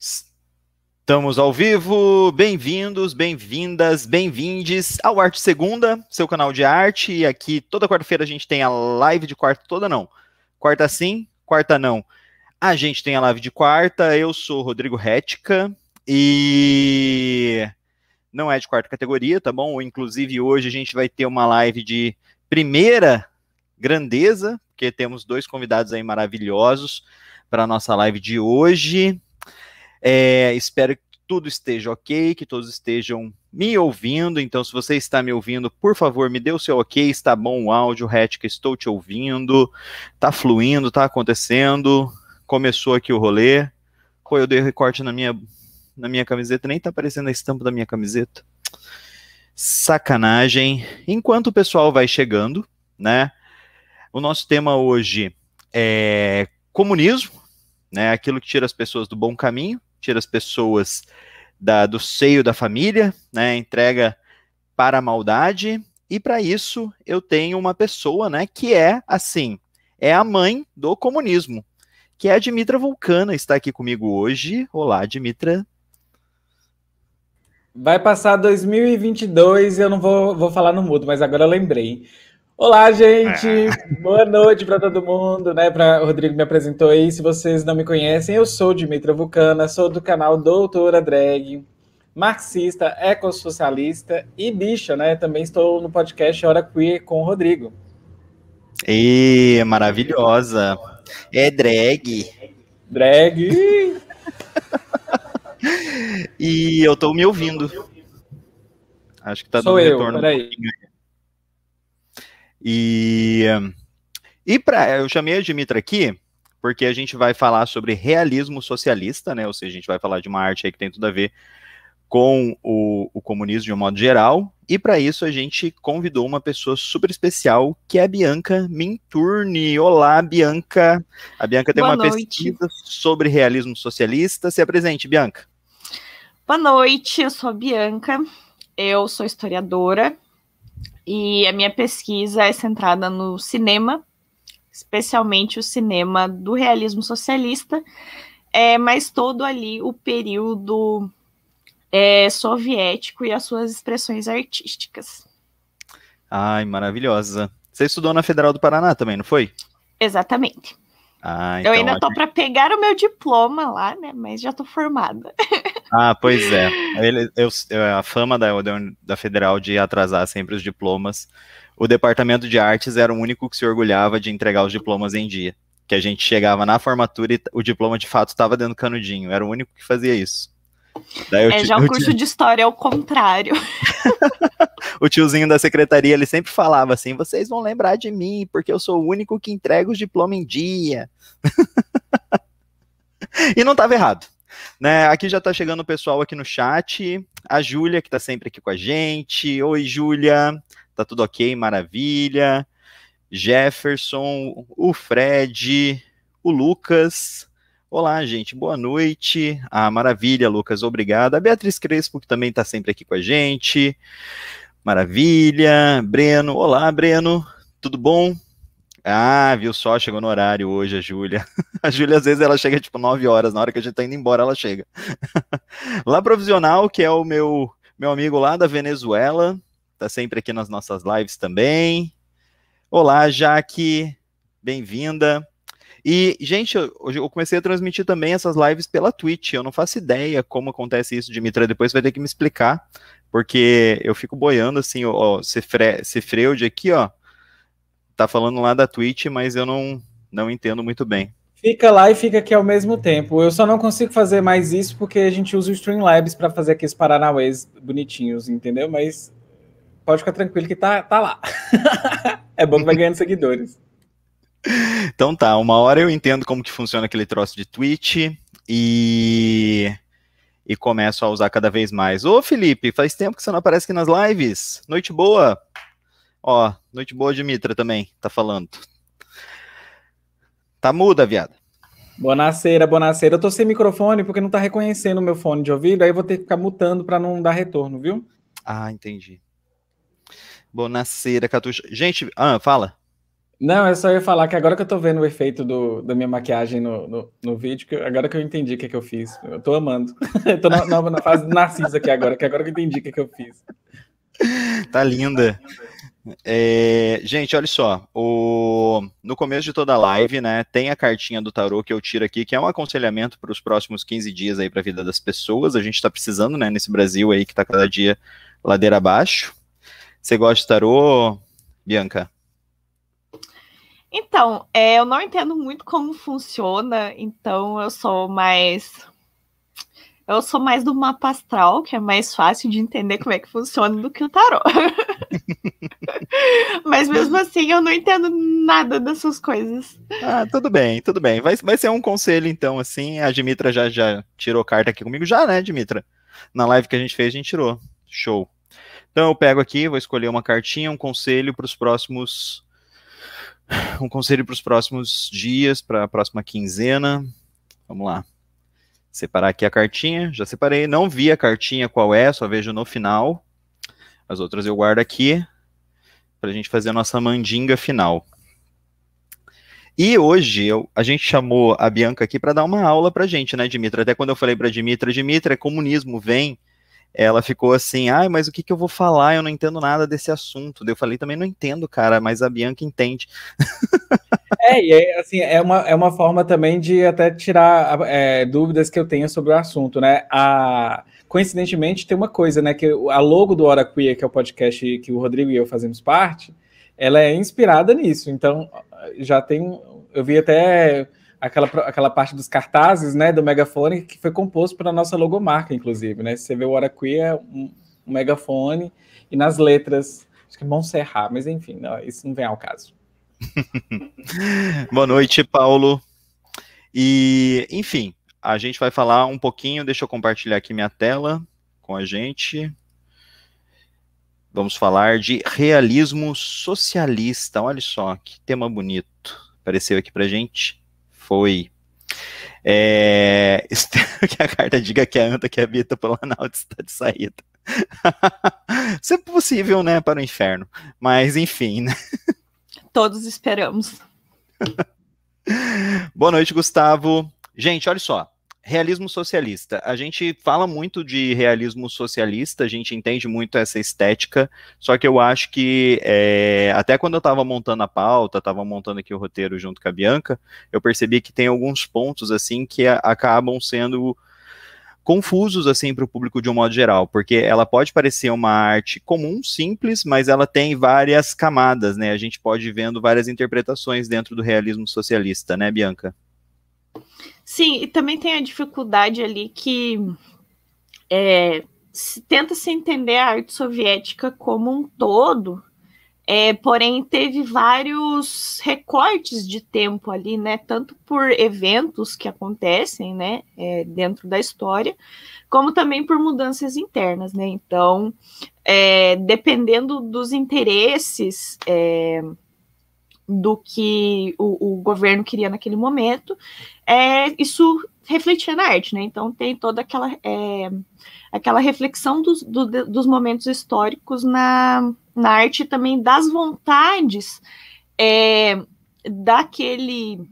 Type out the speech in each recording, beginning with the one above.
Estamos ao vivo, bem-vindos, bem-vindas, bem-vindes ao Arte Segunda, seu canal de arte. E aqui toda quarta-feira a gente tem a live de quarta, toda não. Quarta sim, quarta não. A gente tem a live de quarta. Eu sou Rodrigo Hética e não é de quarta categoria, tá bom? Inclusive hoje a gente vai ter uma live de primeira grandeza, porque temos dois convidados aí maravilhosos para a nossa live de hoje. É, espero que tudo esteja ok, que todos estejam me ouvindo. Então, se você está me ouvindo, por favor, me dê o seu ok. Está bom o áudio, Rética, estou te ouvindo. está fluindo, está acontecendo. Começou aqui o rolê. Pô, eu dei recorte na minha, na minha camiseta, nem está aparecendo a estampa da minha camiseta. Sacanagem. Enquanto o pessoal vai chegando, né? O nosso tema hoje é comunismo, né? Aquilo que tira as pessoas do bom caminho tira as pessoas da, do seio da família, né, entrega para a maldade, e para isso eu tenho uma pessoa, né, que é assim, é a mãe do comunismo, que é a Dimitra Vulcana, está aqui comigo hoje. Olá, Dimitra. Vai passar 2022 eu não vou, vou falar no mudo, mas agora eu lembrei. Olá, gente! É. Boa noite para todo mundo, né? Pra... O Rodrigo me apresentou aí. Se vocês não me conhecem, eu sou Dimitra Vulcana, sou do canal Doutora Drag, marxista, ecossocialista e bicha, né? Também estou no podcast Hora Queer com o Rodrigo. E maravilhosa! É drag! Drag! e eu estou me ouvindo. Acho que tá Sou dando eu, retorno. Peraí. E, e para eu chamei a Dimitra aqui porque a gente vai falar sobre realismo socialista, né? Ou seja, a gente vai falar de uma arte que tem tudo a ver com o, o comunismo de um modo geral. E para isso a gente convidou uma pessoa super especial, que é a Bianca Minturni. Olá, Bianca. A Bianca tem Boa uma noite. pesquisa sobre realismo socialista. Se apresente, Bianca. Boa noite, eu sou a Bianca. Eu sou historiadora, e a minha pesquisa é centrada no cinema, especialmente o cinema do realismo socialista, é, mas todo ali o período é, soviético e as suas expressões artísticas. Ai, maravilhosa. Você estudou na Federal do Paraná também, não foi? Exatamente. Ah, então eu ainda tô para pegar o meu diploma lá, né? Mas já tô formada. Ah, pois é. Ele, eu, a fama da, da Federal de atrasar sempre os diplomas. O departamento de artes era o único que se orgulhava de entregar os diplomas em dia. Que a gente chegava na formatura e o diploma de fato estava dentro do canudinho. Era o único que fazia isso é, já o curso de história é o contrário. o tiozinho da secretaria, ele sempre falava assim, vocês vão lembrar de mim, porque eu sou o único que entrega os diplomas em dia. e não estava errado. Né, aqui já está chegando o pessoal aqui no chat, a Júlia, que está sempre aqui com a gente. Oi, Júlia, tá tudo ok, maravilha. Jefferson, o Fred, o Lucas, Olá, gente, boa noite. Ah, maravilha, Lucas, Obrigada, A Beatriz Crespo, que também está sempre aqui com a gente. Maravilha. Breno, olá, Breno, tudo bom? Ah, viu só, chegou no horário hoje a Júlia. A Júlia, às vezes, ela chega tipo 9 horas, na hora que a gente está indo embora, ela chega. Lá Provisional, que é o meu, meu amigo lá da Venezuela, Está sempre aqui nas nossas lives também. Olá, Jaque, bem-vinda. E, gente, eu, eu comecei a transmitir também essas lives pela Twitch. Eu não faço ideia como acontece isso, Dimitra. Depois vai ter que me explicar, porque eu fico boiando assim, ó, Cifre, Cifreude aqui, ó. Tá falando lá da Twitch, mas eu não, não entendo muito bem. Fica lá e fica aqui ao mesmo tempo. Eu só não consigo fazer mais isso porque a gente usa o Streamlabs para fazer aqueles paranauês bonitinhos, entendeu? Mas pode ficar tranquilo que tá, tá lá. é bom que vai ganhando seguidores. Então tá, uma hora eu entendo como que funciona aquele troço de tweet e e começo a usar cada vez mais. Ô Felipe, faz tempo que você não aparece aqui nas lives. Noite boa. Ó, noite boa de Mitra também, tá falando. Tá muda, viado. Bonaceira, bonaceira. Eu tô sem microfone porque não tá reconhecendo o meu fone de ouvido, aí eu vou ter que ficar mutando para não dar retorno, viu? Ah, entendi. Bonaceira, Catuxa. Gente, ah, fala. Não, é só eu falar que agora que eu tô vendo o efeito do, da minha maquiagem no, no, no vídeo, que agora que eu entendi o que, é que eu fiz. Eu tô amando. eu tô na, na, na fase do Narciso aqui agora, que agora que eu entendi o que, é que eu fiz. Tá linda. É, gente, olha só. O, no começo de toda a live, né, tem a cartinha do tarô que eu tiro aqui, que é um aconselhamento para os próximos 15 dias aí para a vida das pessoas. A gente está precisando, né, nesse Brasil aí que tá cada dia ladeira abaixo. Você gosta de tarô, Bianca? Então, é, eu não entendo muito como funciona, então eu sou mais. Eu sou mais do mapa astral, que é mais fácil de entender como é que funciona do que o tarô. Mas mesmo assim, eu não entendo nada dessas coisas. Ah, tudo bem, tudo bem. Vai, vai ser um conselho, então, assim. A Dimitra já, já tirou carta aqui comigo, já, né, Dimitra? Na live que a gente fez, a gente tirou. Show. Então eu pego aqui, vou escolher uma cartinha, um conselho para os próximos um conselho para os próximos dias, para a próxima quinzena. Vamos lá. Separar aqui a cartinha. Já separei. Não vi a cartinha qual é, só vejo no final. As outras eu guardo aqui para a gente fazer a nossa mandinga final. E hoje eu, a gente chamou a Bianca aqui para dar uma aula para gente, né, Dimitra? Até quando eu falei para Dimitra, Dimitra, comunismo vem ela ficou assim, ai, ah, mas o que, que eu vou falar? Eu não entendo nada desse assunto. eu falei, também não entendo, cara, mas a Bianca entende. É, e é, assim, é uma, é uma forma também de até tirar é, dúvidas que eu tenha sobre o assunto, né? A, coincidentemente, tem uma coisa, né? Que a logo do Hora Queer, que é o podcast que o Rodrigo e eu fazemos parte, ela é inspirada nisso. Então, já tem. Eu vi até aquela, aquela parte dos cartazes, né, do megafone, que foi composto pela nossa logomarca, inclusive, né? Você vê o Hora é um, um megafone, e nas letras, acho que é serrar, mas enfim, não, isso não vem ao caso. Boa noite, Paulo. E, enfim, a gente vai falar um pouquinho, deixa eu compartilhar aqui minha tela com a gente. Vamos falar de realismo socialista. Olha só que tema bonito. Apareceu aqui para gente foi. É, espero que a carta diga que a anta que habita o Planalto está de saída. Se é possível, né, para o inferno. Mas, enfim, né? Todos esperamos. Boa noite, Gustavo. Gente, olha só realismo socialista. A gente fala muito de realismo socialista, a gente entende muito essa estética, só que eu acho que é, até quando eu estava montando a pauta, estava montando aqui o roteiro junto com a Bianca, eu percebi que tem alguns pontos assim que a, acabam sendo confusos assim para o público de um modo geral, porque ela pode parecer uma arte comum, simples, mas ela tem várias camadas, né? A gente pode ir vendo várias interpretações dentro do realismo socialista, né, Bianca? Sim, e também tem a dificuldade ali que é, se, tenta se entender a arte soviética como um todo, é, porém teve vários recortes de tempo ali, né? Tanto por eventos que acontecem, né, é, dentro da história, como também por mudanças internas, né? Então, é, dependendo dos interesses é, do que o, o governo queria naquele momento, é, isso refletia na arte, né? Então tem toda aquela, é, aquela reflexão dos, do, dos momentos históricos na, na arte também das vontades é, daquele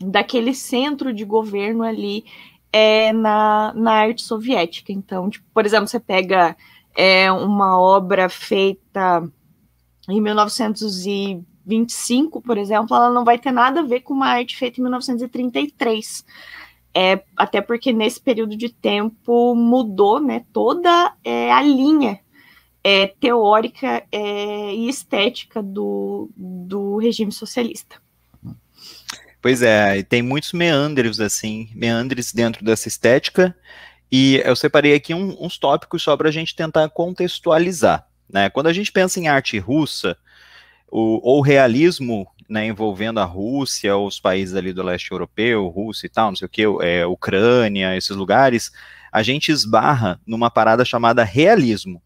daquele centro de governo ali é, na, na arte soviética. Então, tipo, por exemplo, você pega é, uma obra feita em 1900 25, por exemplo, ela não vai ter nada a ver com uma arte feita em 1933. É, até porque nesse período de tempo mudou né, toda é, a linha é, teórica é, e estética do, do regime socialista. Pois é, tem muitos meandros, assim, meandres dentro dessa estética, e eu separei aqui um, uns tópicos só para a gente tentar contextualizar. Né? Quando a gente pensa em arte russa, o, ou realismo né, envolvendo a Rússia, os países ali do leste europeu, Rússia e tal, não sei o que, é, Ucrânia, esses lugares, a gente esbarra numa parada chamada realismo.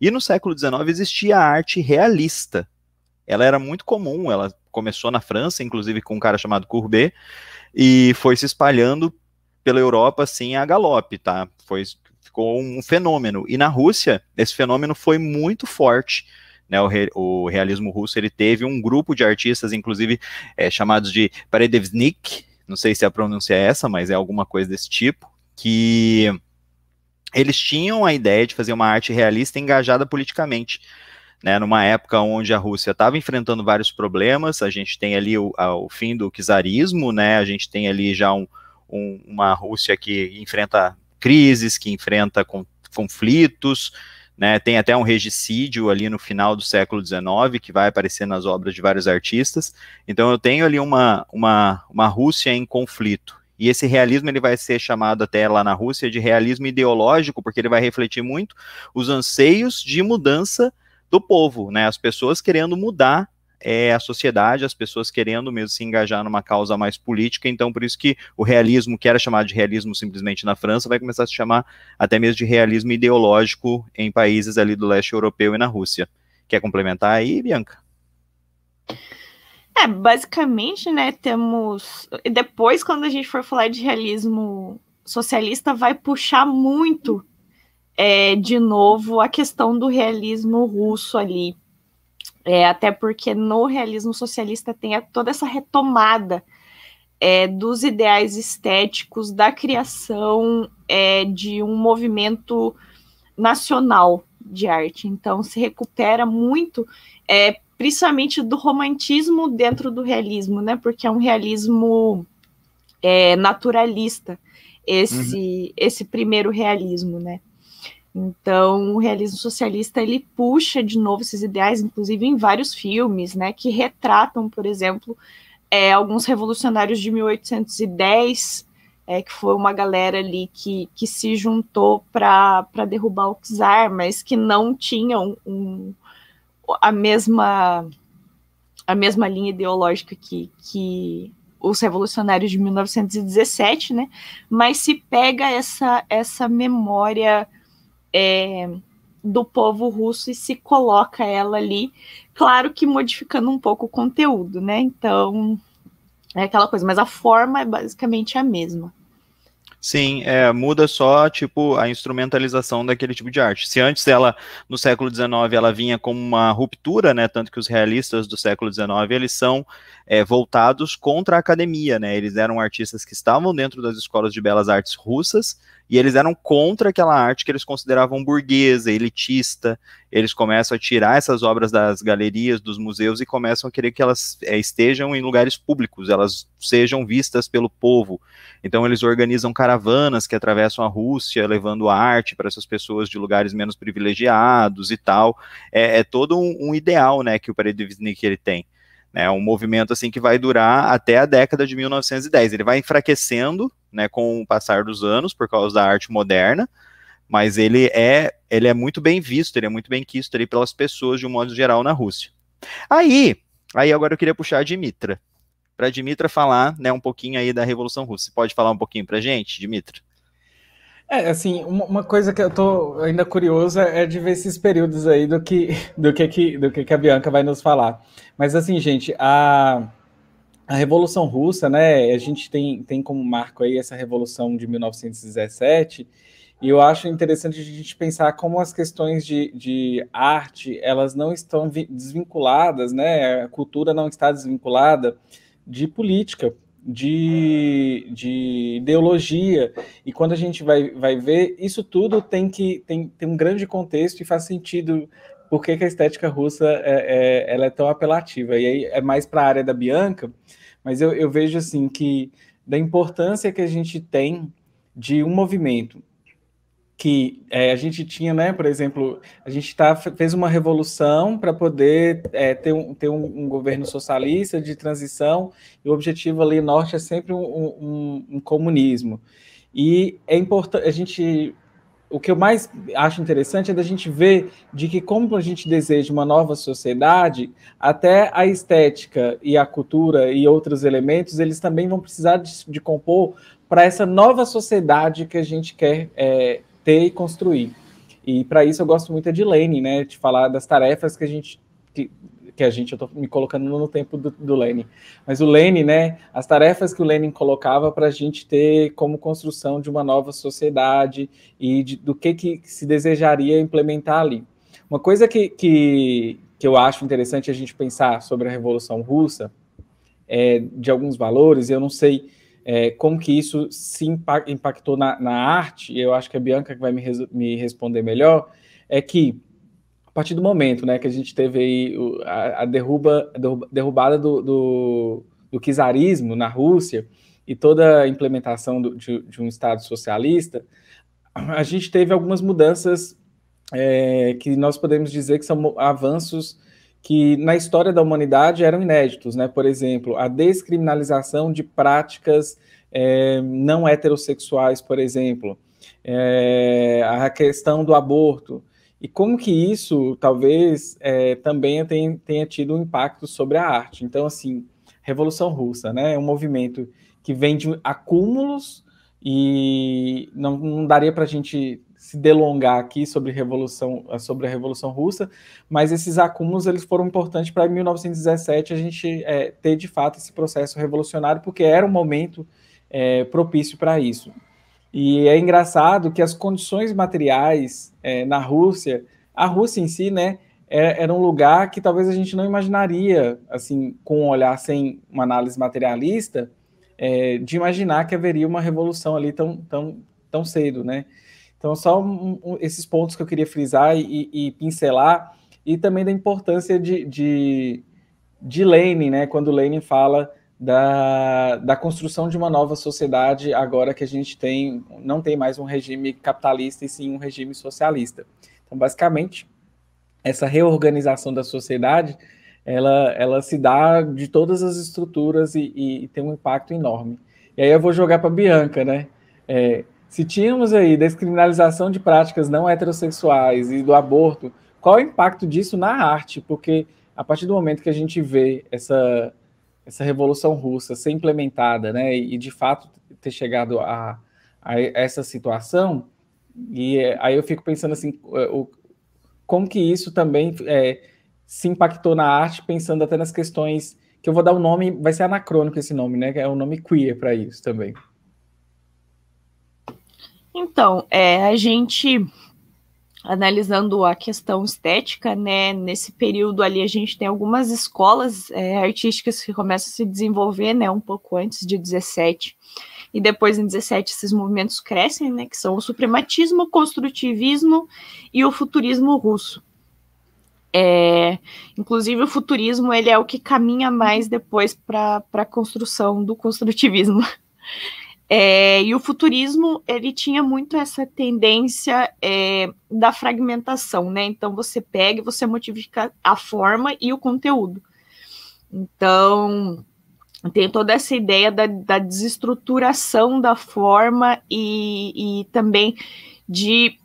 E no século XIX existia a arte realista. Ela era muito comum, ela começou na França, inclusive com um cara chamado Courbet, e foi se espalhando pela Europa, assim, a galope, tá? Foi, ficou um fenômeno. E na Rússia, esse fenômeno foi muito forte né, o, re, o, realismo russo ele teve um grupo de artistas, inclusive é, chamados de paredevnik não sei se a pronúncia é essa, mas é alguma coisa desse tipo, que eles tinham a ideia de fazer uma arte realista engajada politicamente. Né, numa época onde a Rússia estava enfrentando vários problemas, a gente tem ali o, o fim do czarismo, né, a gente tem ali já um, um, uma Rússia que enfrenta crises, que enfrenta conflitos, né? Tem até um regicídio ali no final do século XIX, que vai aparecer nas obras de vários artistas. Então eu tenho ali uma, uma, uma Rússia em conflito. E esse realismo ele vai ser chamado até lá na Rússia de realismo ideológico, porque ele vai refletir muito os anseios de mudança do povo, né? As pessoas querendo mudar é a sociedade, as pessoas querendo mesmo se engajar numa causa mais política, então por isso que o realismo, que era chamado de realismo simplesmente na França, vai começar a se chamar até mesmo de realismo ideológico em países ali do leste europeu e na Rússia. Quer complementar aí, Bianca? É, basicamente, né, temos. Depois, quando a gente for falar de realismo socialista, vai puxar muito é, de novo a questão do realismo russo ali. É, até porque no realismo socialista tem toda essa retomada é, dos ideais estéticos da criação é, de um movimento nacional de arte. Então, se recupera muito, é, principalmente do romantismo dentro do realismo, né? Porque é um realismo é, naturalista esse, uhum. esse primeiro realismo, né? Então, o realismo socialista ele puxa de novo esses ideais, inclusive em vários filmes, né, que retratam, por exemplo, é, alguns revolucionários de 1810, é, que foi uma galera ali que, que se juntou para derrubar o czar, mas que não tinham um, a mesma a mesma linha ideológica que, que os revolucionários de 1917, né? Mas se pega essa essa memória é, do povo russo e se coloca ela ali, claro que modificando um pouco o conteúdo, né? Então é aquela coisa, mas a forma é basicamente a mesma. Sim, é, muda só, tipo, a instrumentalização daquele tipo de arte. Se antes ela, no século XIX, ela vinha como uma ruptura, né, tanto que os realistas do século XIX, eles são é, voltados contra a academia, né, eles eram artistas que estavam dentro das escolas de belas artes russas, e eles eram contra aquela arte que eles consideravam burguesa, elitista. Eles começam a tirar essas obras das galerias, dos museus e começam a querer que elas eh, estejam em lugares públicos, elas sejam vistas pelo povo. Então eles organizam caravanas que atravessam a Rússia, levando a arte para essas pessoas de lugares menos privilegiados e tal. É, é todo um, um, ideal, né, que o Peredivnik ele tem né, um movimento assim que vai durar até a década de 1910. Ele vai enfraquecendo, né, com o passar dos anos por causa da arte moderna, mas ele é ele é muito bem visto, ele é muito bem quisto ali pelas pessoas de um modo geral na Rússia. Aí, aí agora eu queria puxar a Dimitra. Para Dimitra falar, né, um pouquinho aí da Revolução Russa. Você pode falar um pouquinho para gente, Dimitra? É, assim, uma, coisa que eu tô ainda curiosa é, é de ver esses períodos aí do que do que, que, do que, que a Bianca vai nos falar. Mas assim, gente, a, a Revolução Russa, né? A gente tem, tem como marco aí essa Revolução de 1917, e eu acho interessante a gente pensar como as questões de, de arte elas não estão desvinculadas, né? A cultura não está desvinculada de política, de, de ideologia. E quando a gente vai, vai ver, isso tudo tem que tem, tem um grande contexto e faz sentido por que, que a estética russa é, é, ela é tão apelativa. E aí é mais para a área da Bianca, mas eu, eu vejo assim que da importância que a gente tem de um movimento que é, a gente tinha, né, por exemplo, a gente tá, fez uma revolução para poder é, ter, um, ter um, um, governo socialista de transição, e o objetivo ali norte é sempre um, um comunismo. E é importante, a gente, o que eu mais acho interessante é da gente ver de que como a gente deseja uma nova sociedade, até a estética e a cultura e outros elementos, eles também vão precisar de, de compor para essa nova sociedade que a gente quer é, ter e construir. E para isso eu gosto muito é de Lane, né? De falar das tarefas que a gente que, que a gente eu tô me colocando no tempo do, do Mas o Lane, né? As tarefas que o Lenin colocava para a gente ter como construção de uma nova sociedade e de, do que que se desejaria implementar ali. Uma coisa que, que, que eu acho interessante a gente pensar sobre a Revolução Russa é, de alguns valores, eu não sei é, como que isso se impactou na, na arte, e eu acho que a Bianca que vai me, me responder melhor, é que a partir do momento né, que a gente teve aí a, a derruba, a derrubada do, do, do czarismo na Rússia e toda a implementação do, de, de um Estado socialista, a gente teve algumas mudanças é, que nós podemos dizer que são avanços que na história da humanidade eram inéditos, né? Por exemplo, a descriminalização de práticas é, não heterossexuais, por exemplo, é, a questão do aborto. E como que isso talvez é, também tenha, tenha, tido um impacto sobre a arte. Então, assim, Revolução Russa, né? É um movimento que vem de acúmulos e não, não daria para a gente se delongar aqui sobre revolução eh, sobre a revolução russa, mas esses acúmulos eles foram importantes para 1917 a gente é, ter de fato esse processo revolucionário porque era um momento é, propício para isso. E é engraçado que as condições materiais é, na Rússia, a Rússia em si, né, é, era um lugar que talvez a gente não imaginaria, assim, com um olhar sem uma análise materialista, de imaginar que haveria uma revolução ali tão, tão, tão cedo, né? Então, só um, um, esses pontos que eu queria frisar e, e pincelar, e também da importância de, de, de Lenin, né? Quando Lenin fala da, da construção de uma nova sociedade agora que a gente tem não tem mais um regime capitalista e sim um regime socialista. Então, basicamente, essa reorganização da sociedade ela, ela se dá de todas as estruturas e, e, e tem um impacto enorme. E aí eu vou jogar para Bianca, né? É, se tínhamos aí descriminalização de práticas não heterossexuais e do aborto, qual é o impacto disso na arte? Porque a partir do momento que a gente vê essa, essa revolução russa ser implementada, né, e de fato ter chegado a, a essa situação, e eh, aí eu fico pensando assim, eh, o, como que isso também é, se impactou na arte, pensando até nas questões que eu vou dar o um nome, vai ser anacrônico esse nome, né? É um nome queer para isso também. Então, é, a gente analisando a questão estética, né? Nesse período ali a gente tem algumas escolas é, artísticas que começam a se desenvolver, né? Um pouco antes de 17 e depois em 17 esses movimentos crescem, né? Que são o suprematismo, o construtivismo e o futurismo russo. É, inclusive o futurismo ele é o que caminha mais depois para a construção do construtivismo. É, e o futurismo ele tinha muito essa tendência é, da fragmentação, né? Então você pega e você modifica a forma e o conteúdo. Então tem toda essa ideia da, da desestruturação da forma e, e também de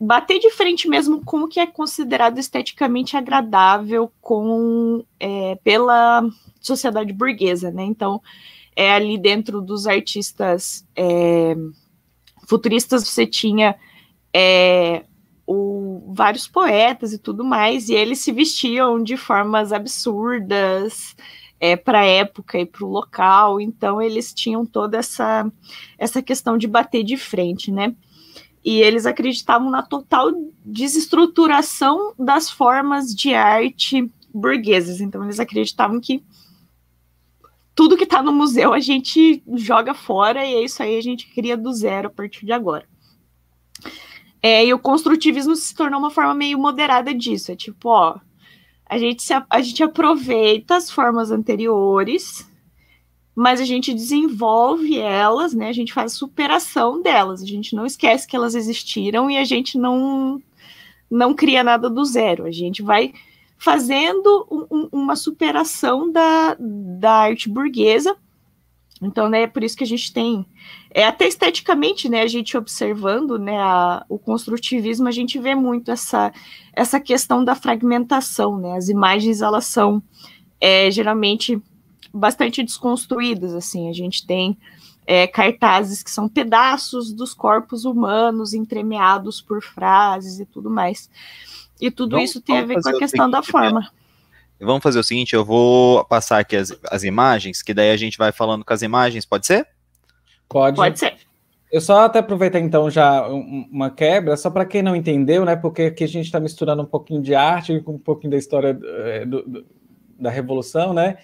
bater de frente mesmo com o que é considerado esteticamente agradável com é, pela sociedade burguesa, né? Então é, ali dentro dos artistas é, futuristas, você tinha é, o, vários poetas e tudo mais, e eles se vestiam de formas absurdas é, para a época e para o local, então eles tinham toda essa, essa questão de bater de frente, né? E eles acreditavam na total desestruturação das formas de arte burguesas, então eles acreditavam que tudo que está no museu a gente joga fora e é isso aí a gente cria do zero a partir de agora. É, e o construtivismo se tornou uma forma meio moderada disso. É tipo, ó, a gente, se, a gente aproveita as formas anteriores, mas a gente desenvolve elas, né? A gente faz superação delas. A gente não esquece que elas existiram e a gente não não cria nada do zero. A gente vai fazendo um, uma superação da, da arte burguesa. Então, né, é por isso que a gente tem, é, até esteticamente, né, a gente observando, né, a, o construtivismo, a gente vê muito essa, essa questão da fragmentação, né, as imagens, elas são é, geralmente bastante desconstruídas, assim, a gente tem é, cartazes que são pedaços dos corpos humanos entremeados por frases e tudo mais. E tudo isso tem a ver com a questão da né? forma. Vamos fazer o seguinte, eu vou passar aqui as, as imagens, que daí a gente vai falando com as imagens, pode ser? Pode. Pode ser. Eu só até aproveitar então já uma quebra, só para quem não entendeu, né? Porque aqui a gente está misturando um pouquinho de arte com um pouquinho da história eh, do, do, da Revolução, né?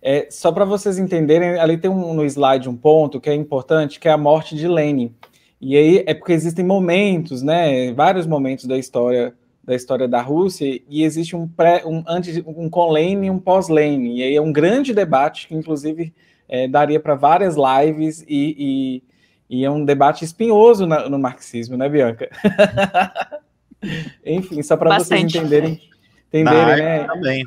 É, só para vocês entenderem, ali tem um, no slide um ponto que é importante, que é a morte de Lenin. E aí é porque existem momentos, né? Vários momentos da história da história da Rússia, e existe um pré, um antes, um com-Lenin e um pós-Lenin, e aí é um grande debate que inclusive é, daria para várias lives e, e, e, é um debate espinhoso na, no marxismo, né, Bianca? Enfim, só para vocês entenderem, entenderem, na ah, né? Também.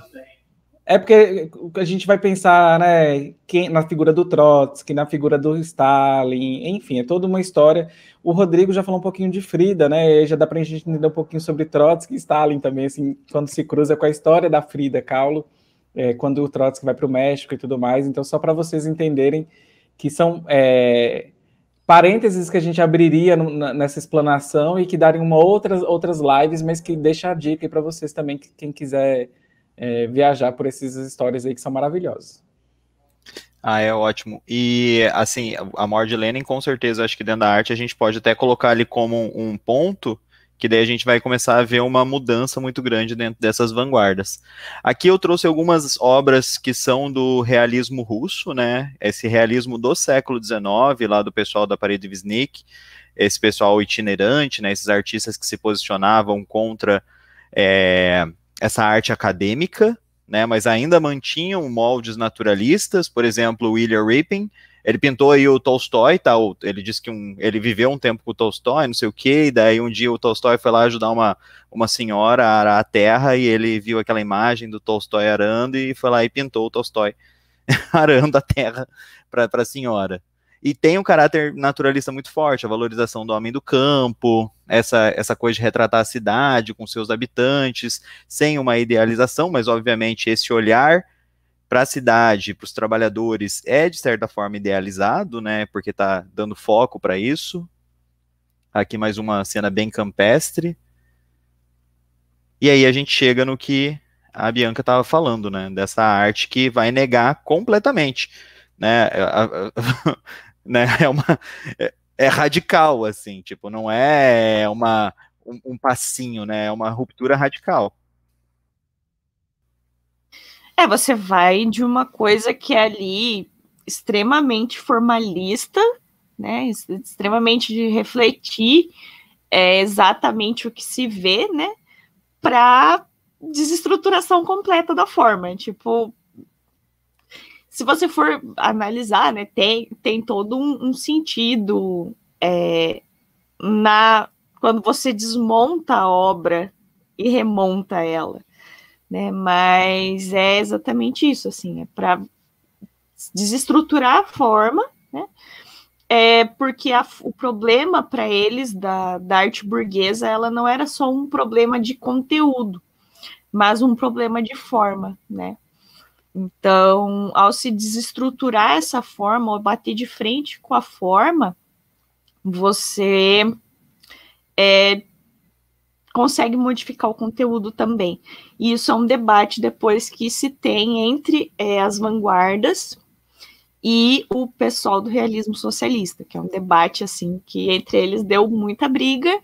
É porque a gente vai pensar né, quem, na figura do Trotsky, na figura do Stalin, enfim, é toda uma história o Rodrigo já falou um pouquinho de Frida, né? Já dá para a gente entender um pouquinho sobre Trotsky e Stalin também, assim, quando se cruza com a história da Frida Kahlo, é, quando o Trotsky vai para o México e tudo mais. Então, só para vocês entenderem que são é, parênteses que a gente abriria no, na, nessa explanação e que darem uma outras, outras lives, mas que deixa a dica para vocês também, que, quem quiser é, viajar por essas histórias aí que são maravilhosas. Ah, é ótimo. E, assim, a morte de Lenin, com certeza, acho que dentro da arte a gente pode até colocar ali como um ponto, que daí a gente vai começar a ver uma mudança muito grande dentro dessas vanguardas. Aqui eu trouxe algumas obras que são do realismo russo, né? Esse realismo do século XIX, lá do pessoal da parede Visnik, esse pessoal itinerante, né? Esses artistas que se posicionavam contra é, essa arte acadêmica, né, mas ainda mantinham moldes naturalistas, por exemplo, William Ripping, ele pintou aí o Tolstói, tá, ele disse que um, ele viveu um tempo com o Tolstói, não sei o que, e daí um dia o Tolstói foi lá ajudar uma, uma senhora a arar a terra, e ele viu aquela imagem do Tolstói arando, e foi lá e pintou o Tolstói arando a terra para a senhora e tem um caráter naturalista muito forte, a valorização do homem do campo, essa, essa coisa de retratar a cidade com seus habitantes, sem uma idealização, mas obviamente esse olhar para a cidade, para os trabalhadores, é de certa forma idealizado, né? Porque está dando foco para isso. Aqui mais uma cena bem campestre. E aí a gente chega no que a Bianca estava falando, né? Dessa arte que vai negar completamente né? A, a, né? É uma é, é radical assim, tipo, não é uma um, um passinho, né? É uma ruptura radical. É, você vai de uma coisa que é ali extremamente formalista, né? Extremamente de refletir é, exatamente o que se vê, né? Para desestruturação completa da forma. Tipo, se você for analisar, né, tem, tem todo um, um sentido é, na quando você desmonta a obra e remonta ela, né? Mas é exatamente isso, assim, é para desestruturar a forma, né? É porque a, o problema para eles da, da arte burguesa, ela não era só um problema de conteúdo, mas um problema de forma, né? Então, ao se desestruturar essa forma, ao bater de frente com a forma, você é, consegue modificar o conteúdo também. E isso é um debate depois que se tem entre é, as vanguardas e o pessoal do realismo socialista, que é um debate assim que entre eles deu muita briga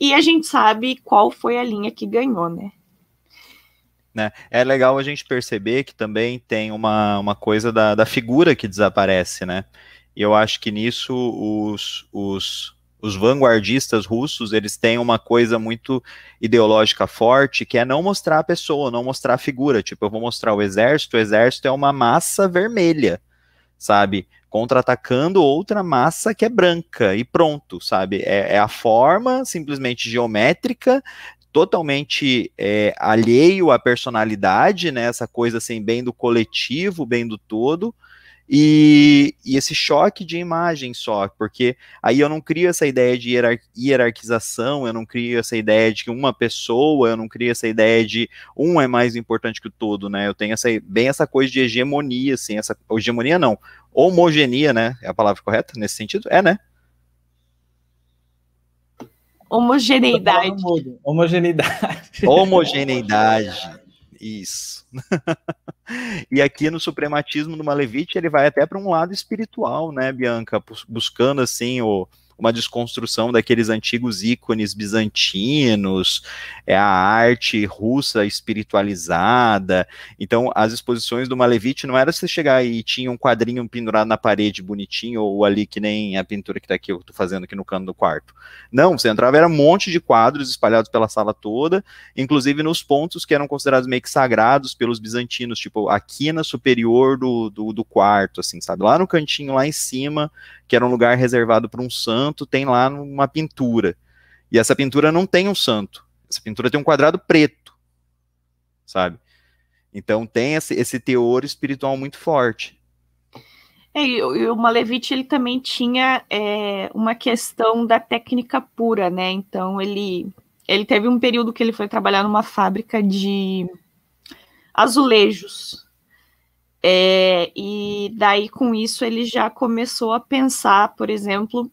e a gente sabe qual foi a linha que ganhou, né? Né? É legal a gente perceber que também tem uma, uma coisa da, da figura que desaparece, né? E eu acho que nisso os, os, os vanguardistas russos, eles têm uma coisa muito ideológica forte, que é não mostrar a pessoa, não mostrar a figura. Tipo, eu vou mostrar o exército, o exército é uma massa vermelha, sabe? Contra-atacando outra massa que é branca, e pronto, sabe? É, é a forma simplesmente geométrica totalmente é, alheio à personalidade, né? Essa coisa assim, bem do coletivo, bem do todo. E, e, esse choque de imagem só, porque aí eu não crio essa ideia de hierar hierarquização, eu não crio essa ideia de que uma pessoa, eu não crio essa ideia de um é mais importante que o todo, né? Eu tenho essa, bem essa coisa de hegemonia, assim, essa hegemonia não, homogeneia, né? É a palavra correta nesse sentido? É, né? Homogeneidade. Homogeneidade. Homogeneidade. Isso. e aqui no suprematismo do Malevich, ele vai até para um lado espiritual, né, Bianca? Buscando, assim, o, uma desconstrução daqueles antigos ícones bizantinos, é a arte russa espiritualizada. Então, as exposições do Malevich não era você chegar e tinha um quadrinho pendurado na parede bonitinho, ou ali que nem a pintura que está aqui, eu estou fazendo aqui no canto do quarto. Não, você entrava, era um monte de quadros espalhados pela sala toda, inclusive nos pontos que eram considerados meio que sagrados pelos bizantinos, tipo a quina superior do, do, do quarto, assim, sabe? Lá no cantinho, lá em cima, que era um lugar reservado para um santo, santo tem lá numa pintura. E essa pintura não tem um santo. Essa pintura tem um quadrado preto, sabe? Então tem esse, esse teor espiritual muito forte. É, e o Malevich ele também tinha é, uma questão da técnica pura, né? Então ele ele teve um período que ele foi trabalhar numa fábrica de azulejos. É, e daí com isso ele já começou a pensar, por exemplo,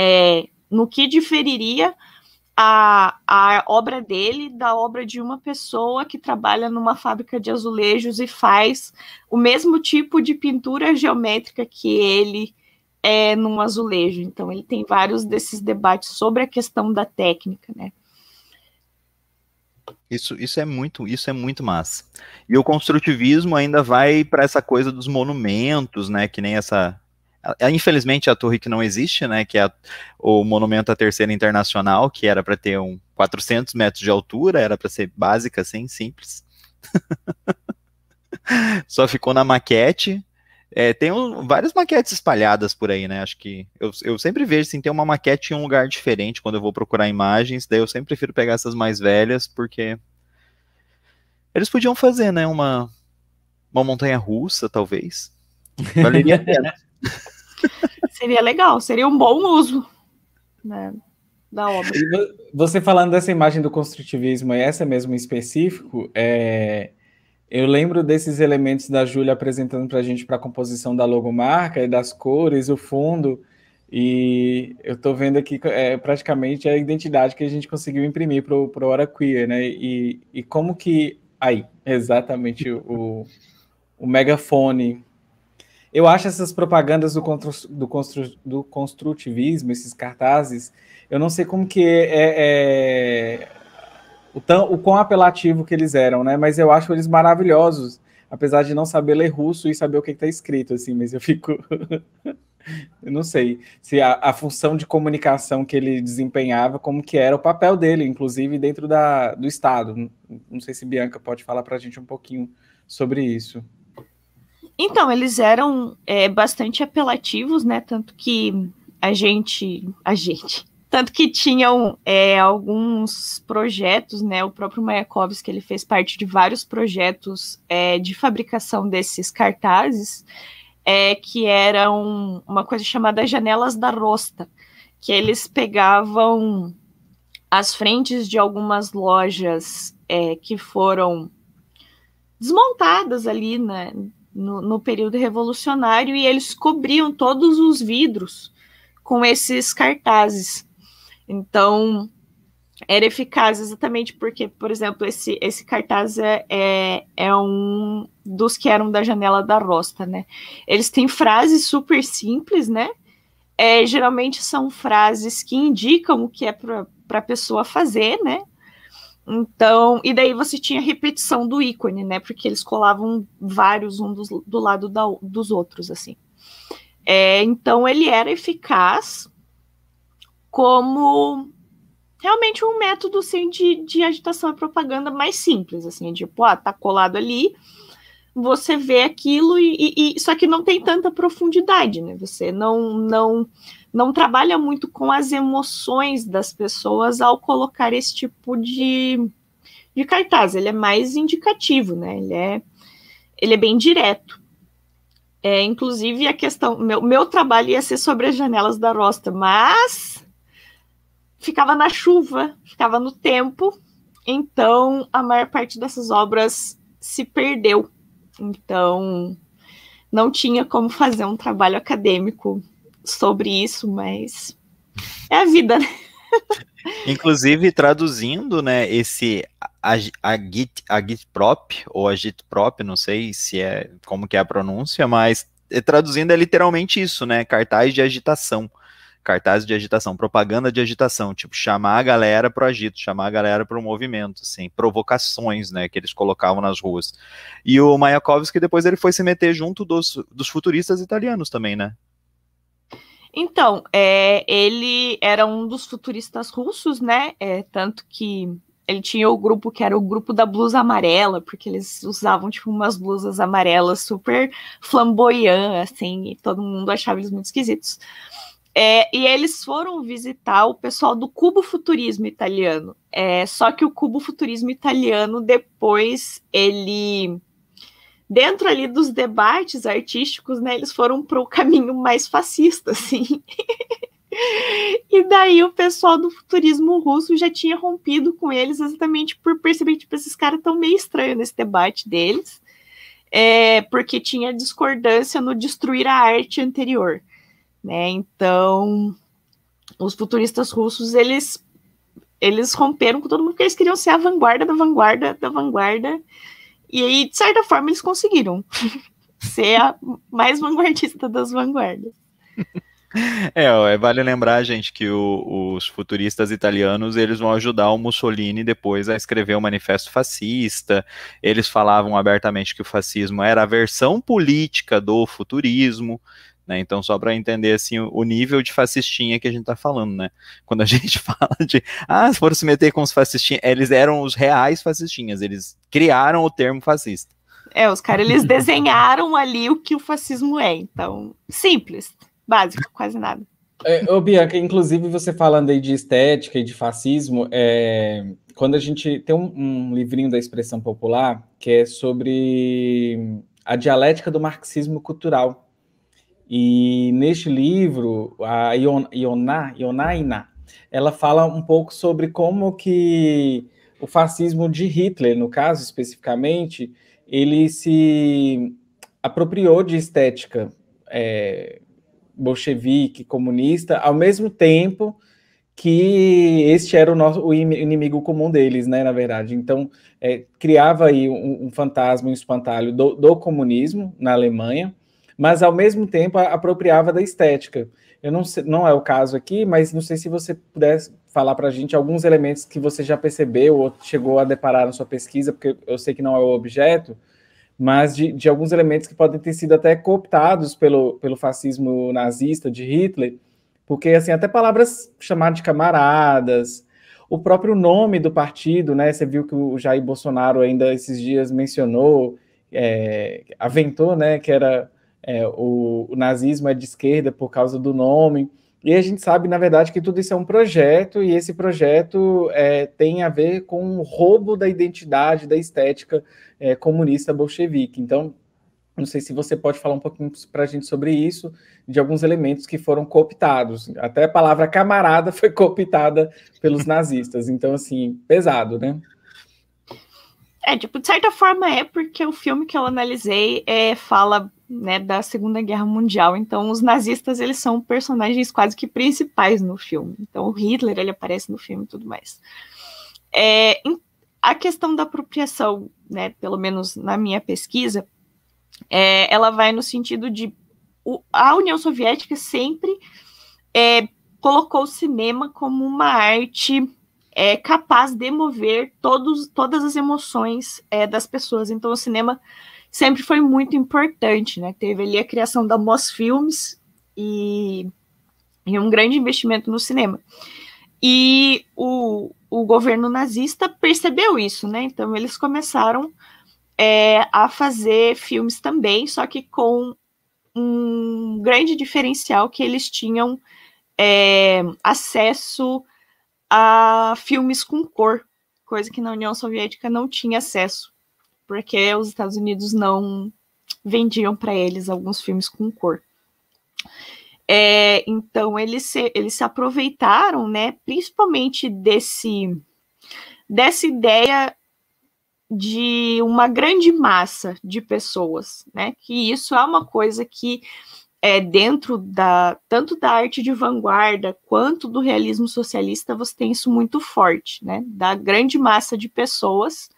é, no que diferiria a, a obra dele da obra de uma pessoa que trabalha numa fábrica de azulejos e faz o mesmo tipo de pintura geométrica que ele é num azulejo. Então, ele tem vários desses debates sobre a questão da técnica, né? Isso, isso é muito, isso é muito massa. E o construtivismo ainda vai para essa coisa dos monumentos, né? Que nem essa é, infelizmente, a torre que não existe, né, que é o Monumento à Terceira Internacional, que era para ter um 400 metros de altura, era para ser básica, assim, simples. Só ficou na maquete. É, tem um, várias maquetes espalhadas por aí, né? Acho que eu, eu sempre vejo, assim, tem uma maquete em um lugar diferente quando eu vou procurar imagens, daí eu sempre prefiro pegar essas mais velhas, porque eles podiam fazer, né, uma, uma montanha russa, Valeria a pena. seria legal, seria um bom uso né, da obra. Você falando dessa imagem do construtivismo e essa mesmo em específico, é, eu lembro desses elementos da Júlia apresentando para a gente para a composição da logomarca e das cores, o fundo. E eu estou vendo aqui é, praticamente a identidade que a gente conseguiu imprimir para o Hora Queer, né? E, e como que. Aí, exatamente o, o megafone eu acho essas propagandas do, do, constru, do construtivismo, esses cartazes, eu não sei como que é, é, é o, tão, o quão apelativo que eles eram, né? Mas eu acho eles maravilhosos, apesar de não saber ler russo e saber o que está escrito, assim, mas eu fico. eu não sei se a, a, função de comunicação que ele desempenhava, como que era o papel dele, inclusive dentro da, do Estado. não sei se Bianca pode falar para a gente um pouquinho sobre isso. Então, eles eram é, bastante apelativos, né? Tanto que a gente. A gente. Tanto que tinham é, alguns projetos, né? O próprio Mayakovsky ele fez parte de vários projetos é, de fabricação desses cartazes, é, que eram uma coisa chamada janelas da rosta, que eles pegavam as frentes de algumas lojas é, que foram desmontadas ali, né? no, no período revolucionário e eles cobriam todos os vidros com esses cartazes. Então, era eficaz exatamente porque, por exemplo, esse, esse cartaz é, é, é, um dos que eram da janela da Rosta, né? Eles têm frases super simples, né? É, geralmente são frases que indicam o que é para a pessoa fazer, né? Então, e daí você tinha repetição do ícone, né? Porque eles colavam vários um dos, do lado da, dos outros, assim. É, então ele era eficaz como realmente um método assim, de, de agitação e propaganda mais simples, assim, tipo, ah, tá colado ali, você vê aquilo e, e, e só que não tem tanta profundidade, né? Você não não não trabalha muito com as emoções das pessoas ao colocar esse tipo de, de cartaz. Ele é mais indicativo, né? Ele é, ele é bem direto. É, inclusive, a questão. Meu, meu trabalho ia ser sobre as janelas da rosta, mas ficava na chuva, ficava no tempo, então a maior parte dessas obras se perdeu. Então, não tinha como fazer um trabalho acadêmico sobre isso, mas é a vida, né? Inclusive, traduzindo, né, esse agit, agitprop, ou agitprop, não sei se é como que é a pronúncia, mas é, traduzindo é literalmente isso, né, cartaz de agitação, cartaz de agitação, propaganda de agitação, tipo, chamar a galera pro agito, chamar a galera pro movimento, assim, provocações, né, que eles colocavam nas ruas. E o Mayakovsky, depois ele foi se meter junto dos, dos futuristas italianos também, né, então, é, ele era um dos futuristas russos, né? É, tanto que ele tinha o grupo que era o grupo da blusa amarela, porque eles usavam, tipo, umas blusas amarelas super flamboyantes, assim, e todo mundo achava eles muito esquisitos. É, e eles foram visitar o pessoal do cubo futurismo italiano. É, só que o cubo futurismo italiano, depois, ele dentro ali dos debates artísticos, né, eles foram para o caminho mais fascista, assim. e daí o pessoal do futurismo russo já tinha rompido com eles exatamente por perceber que tipo, esses caras estão meio estranhos nesse debate deles, é, porque tinha discordância no destruir a arte anterior. Né? Então, os futuristas russos, eles eles romperam com todo mundo porque eles queriam ser a vanguarda da vanguarda da vanguarda e aí, de certa forma, eles conseguiram ser a mais vanguardista das vanguardas. É, é, vale lembrar, gente, que o, os futuristas italianos eles vão ajudar o Mussolini depois a escrever o manifesto fascista. Eles falavam abertamente que o fascismo era a versão política do futurismo. Né? Então, só para entender assim, o nível de fascistinha que a gente está falando, né? Quando a gente fala de ah, foram se meter com os fascistinhas, eles eram os reais fascistinhas, eles criaram o termo fascista. É, os caras eles desenharam ali o que o fascismo é, então, simples, básico, quase nada. É, ô Bianca, inclusive você falando aí de estética e de fascismo, é, quando a gente tem um, um livrinho da expressão popular que é sobre a dialética do marxismo cultural, e neste livro, a Ioná, Ionaina, ela fala um pouco sobre como que o fascismo de Hitler, no caso especificamente, ele se apropriou de estética é, bolchevique, comunista, ao mesmo tempo que este era o nosso o inimigo comum deles, né? Na verdade, então é, criava aí um, um, fantasma, um espantalho do, do comunismo na Alemanha mas ao mesmo tempo apropriava da estética. Eu não sei, não é o caso aqui, mas não sei se você pudesse falar para a gente alguns elementos que você já percebeu ou chegou a deparar na sua pesquisa, porque eu sei que não é o objeto, mas de, de alguns elementos que podem ter sido até cooptados pelo, pelo fascismo nazista de Hitler, porque assim até palavras chamadas de camaradas, o próprio nome do partido, né? Você viu que o Jair Bolsonaro ainda esses dias mencionou, é, aventou, né, que era é, o, o nazismo é de esquerda por causa do nome. E a gente sabe, na verdade, que tudo isso é um projeto, e esse projeto é, tem a ver com o roubo da identidade, da estética é, comunista bolchevique. Então, não sei se você pode falar um pouquinho para a gente sobre isso, de alguns elementos que foram cooptados. Até a palavra camarada foi cooptada pelos nazistas. Então, assim, pesado, né? É, tipo, de certa forma é porque o filme que eu analisei é, fala né, da Segunda Guerra Mundial. Então, os nazistas eles são personagens quase que principais no filme. Então, o Hitler ele aparece no filme e tudo mais. É, a questão da apropriação, né, pelo menos na minha pesquisa, é, ela vai no sentido de o, a União Soviética sempre é, colocou o cinema como uma arte é, capaz de mover todos, todas as emoções é, das pessoas. Então, o cinema sempre foi muito importante, né? Teve ali a criação da Mos Filmes e, e um grande investimento no cinema. E o, o governo nazista percebeu isso, né? Então eles começaram é, a fazer filmes também, só que com um grande diferencial que eles tinham é, acesso a filmes com cor, coisa que na União Soviética não tinha acesso porque os Estados Unidos não vendiam para eles alguns filmes com cor. É, então eles se, eles se aproveitaram, né, principalmente desse dessa ideia de uma grande massa de pessoas, né? Que isso é uma coisa que é dentro da tanto da arte de vanguarda quanto do realismo socialista você tem isso muito forte, né? Da grande massa de pessoas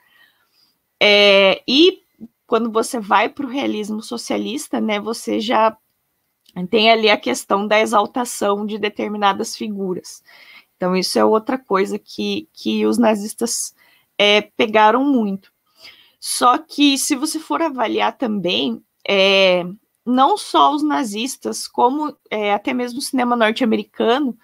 é, e quando você vai para o realismo socialista, né, você já tem ali a questão da exaltação de determinadas figuras. Então, isso é outra coisa que, que os nazistas é, pegaram muito. Só que, se você for avaliar também, é, não só os nazistas, como é, até mesmo o cinema norte-americano,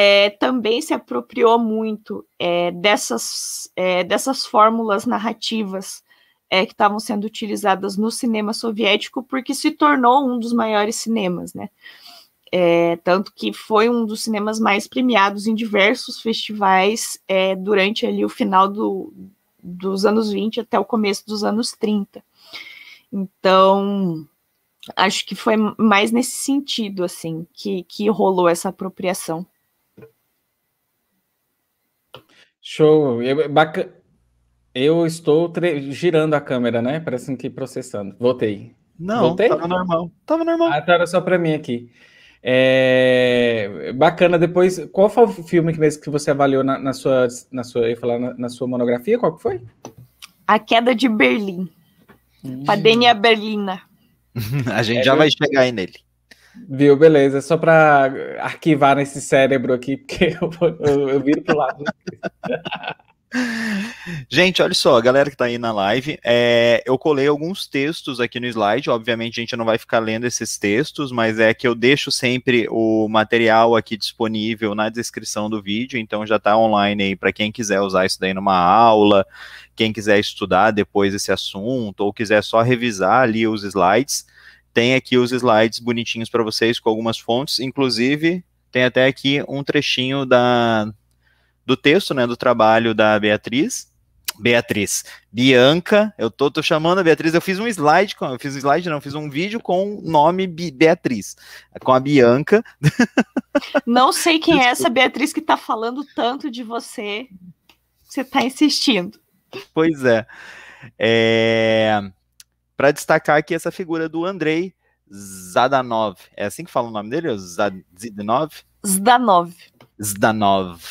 é, também se apropriou muito é, dessas, é, dessas fórmulas narrativas é, que estavam sendo utilizadas no cinema soviético, porque se tornou um dos maiores cinemas, né? É, tanto que foi um dos cinemas mais premiados em diversos festivais é, durante ali o final do, dos anos 20 até o começo dos anos 30. Então, acho que foi mais nesse sentido, assim, que, que rolou essa apropriação. Show. Eu, é bacana. Eu estou tre... girando a câmera, né? Parece que processando. Voltei. Não, Voltei? tava normal. Tava normal. Ah, tá. era só para mim aqui. É... Bacana, depois, qual foi o filme que, mesmo que você avaliou na, na sua, na sua, eu falar, na, na, sua monografia? Qual que foi? A Queda de Berlim. Hum. Padenia Berlina. a gente é, já eu... vai chegar aí nele. Viu, beleza. Só para arquivar nesse cérebro aqui, porque eu, eu, eu viro pro lado. Gente, olha só, a galera que está aí na live, é, eu colei alguns textos aqui no slide. Obviamente, a gente não vai ficar lendo esses textos, mas é que eu deixo sempre o material aqui disponível na descrição do vídeo. Então, já está online aí para quem quiser usar isso daí numa aula, quem quiser estudar depois esse assunto ou quiser só revisar ali os slides tem aqui os slides bonitinhos para vocês com algumas fontes, inclusive tem até aqui um trechinho da, do texto, né, do trabalho da Beatriz. Beatriz, Bianca, eu tô, tô chamando a Beatriz, eu fiz um slide, com, eu fiz um slide não, fiz um vídeo com o nome Beatriz, com a Bianca. Não sei quem Desculpa. é essa Beatriz que tá falando tanto de você, você tá insistindo. Pois é. é para destacar aqui essa figura do Andrei Zadanov. É assim que fala o nome dele? Zad Zdanov. Zdanov.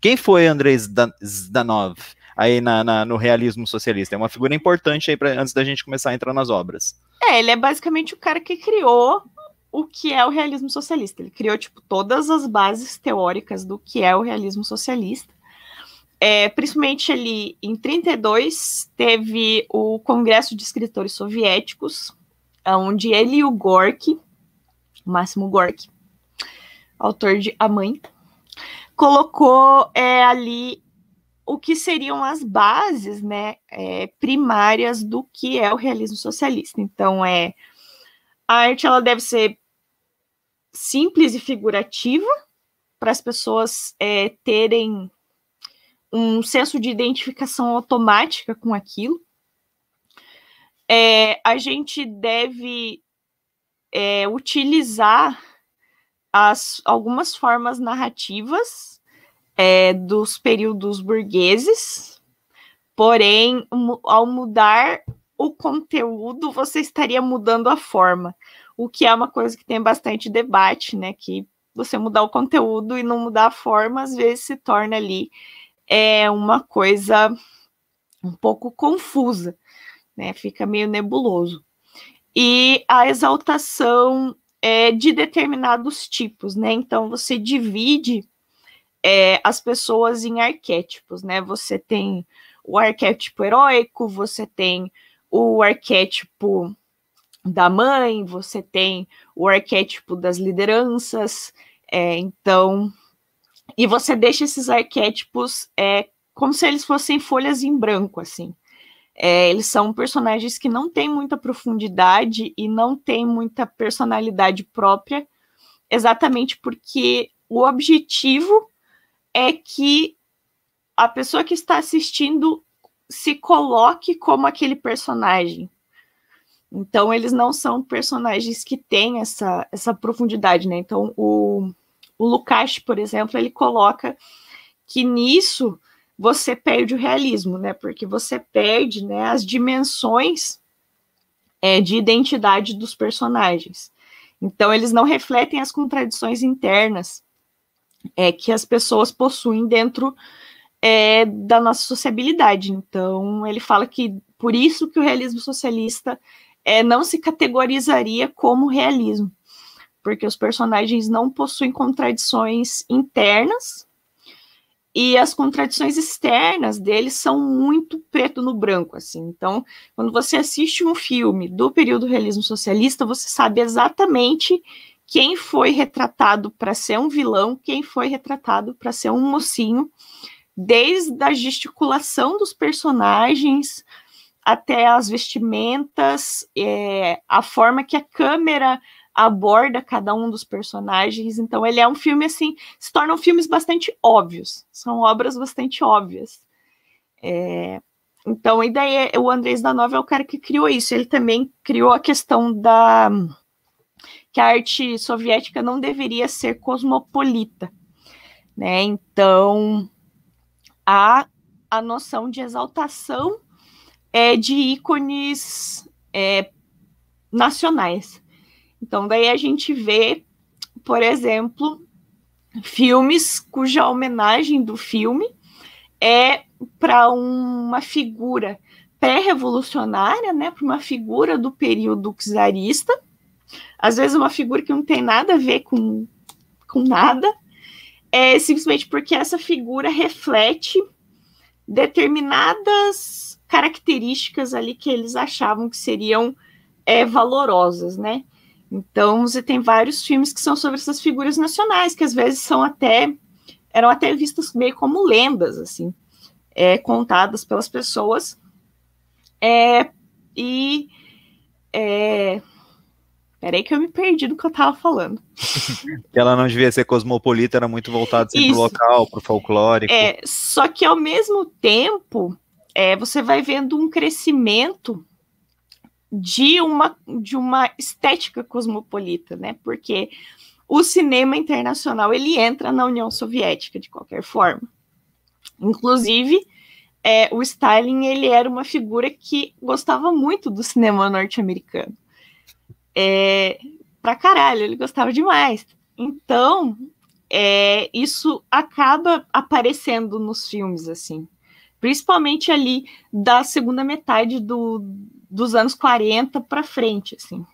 Quem foi Andrei Zdanov aí na, na, no realismo socialista? É uma figura importante aí pra, antes da gente começar a entrar nas obras. É, ele é basicamente o cara que criou o que é o realismo socialista. Ele criou tipo todas as bases teóricas do que é o realismo socialista. É, principalmente ali em 32 teve o Congresso de Escritores Soviéticos, onde ele e o Gorky, o Máximo Gorky, autor de A Mãe, colocou é, ali o que seriam as bases né, é, primárias do que é o realismo socialista. Então, é a arte ela deve ser simples e figurativa para as pessoas é, terem um senso de identificação automática com aquilo. É, a gente deve é, utilizar as, algumas formas narrativas é, dos períodos burgueses, porém, ao mudar o conteúdo, você estaria mudando a forma, o que é uma coisa que tem bastante debate, né? Que você mudar o conteúdo e não mudar a forma, às vezes se torna ali é uma coisa um pouco confusa, né? Fica meio nebuloso. E a exaltação é, de determinados tipos, né? Então você divide é, as pessoas em arquétipos, né? Você tem o arquétipo heróico, você tem o arquétipo da mãe, você tem o arquétipo das lideranças, é, então e você deixa esses arquétipos é, como se eles fossem folhas em branco, assim. É, eles são personagens que não têm muita profundidade e não têm muita personalidade própria, exatamente porque o objetivo é que a pessoa que está assistindo se coloque como aquele personagem. Então, eles não são personagens que têm essa, essa profundidade, né? Então, o, o Lucas, por exemplo, ele coloca que nisso você perde o realismo, né? Porque você perde né, as dimensões é, de identidade dos personagens. Então, eles não refletem as contradições internas é, que as pessoas possuem dentro é, da nossa sociabilidade. Então, ele fala que por isso que o realismo socialista é, não se categorizaria como realismo porque os personagens não possuem contradições internas e as contradições externas deles são muito preto no branco, assim. Então, quando você assiste um filme do período realismo socialista, você sabe exatamente quem foi retratado para ser um vilão, quem foi retratado para ser um mocinho, desde a gesticulação dos personagens até as vestimentas, é, a forma que a câmera aborda cada um dos personagens. Então, ele é um filme assim, se tornam filmes bastante óbvios, são obras bastante óbvias. É, então, e daí é, o Andrés Nova é o cara que criou isso. Ele também criou a questão da que a arte soviética não deveria ser cosmopolita, né? Então, a a noção de exaltação é de ícones é, nacionais. Então, daí a gente vê, por exemplo, filmes cuja homenagem do filme é para uma figura pré-revolucionária, né, para uma figura do período czarista, às vezes uma figura que não tem nada a ver com, com nada, é simplesmente porque essa figura reflete determinadas características ali que eles achavam que seriam é, valorosas, né? Então, você tem vários filmes que são sobre essas figuras nacionais, que às vezes são até eram até vistas meio como lendas, assim, é, contadas pelas pessoas. É, e. É, Peraí que eu me perdi do que eu estava falando. que ela não devia ser cosmopolita, era muito voltada para o local, para o folclórico. É, só que ao mesmo tempo, é, você vai vendo um crescimento de uma, de uma estética cosmopolita, né? Porque o cinema internacional ele entra na União Soviética de qualquer forma. Inclusive, é, o Stalin ele era uma figura que gostava muito do cinema norte-americano. É, pra caralho, ele gostava demais. Então, é, isso acaba aparecendo nos filmes, assim, principalmente ali da segunda metade do, dos anos 40 para frente, assim.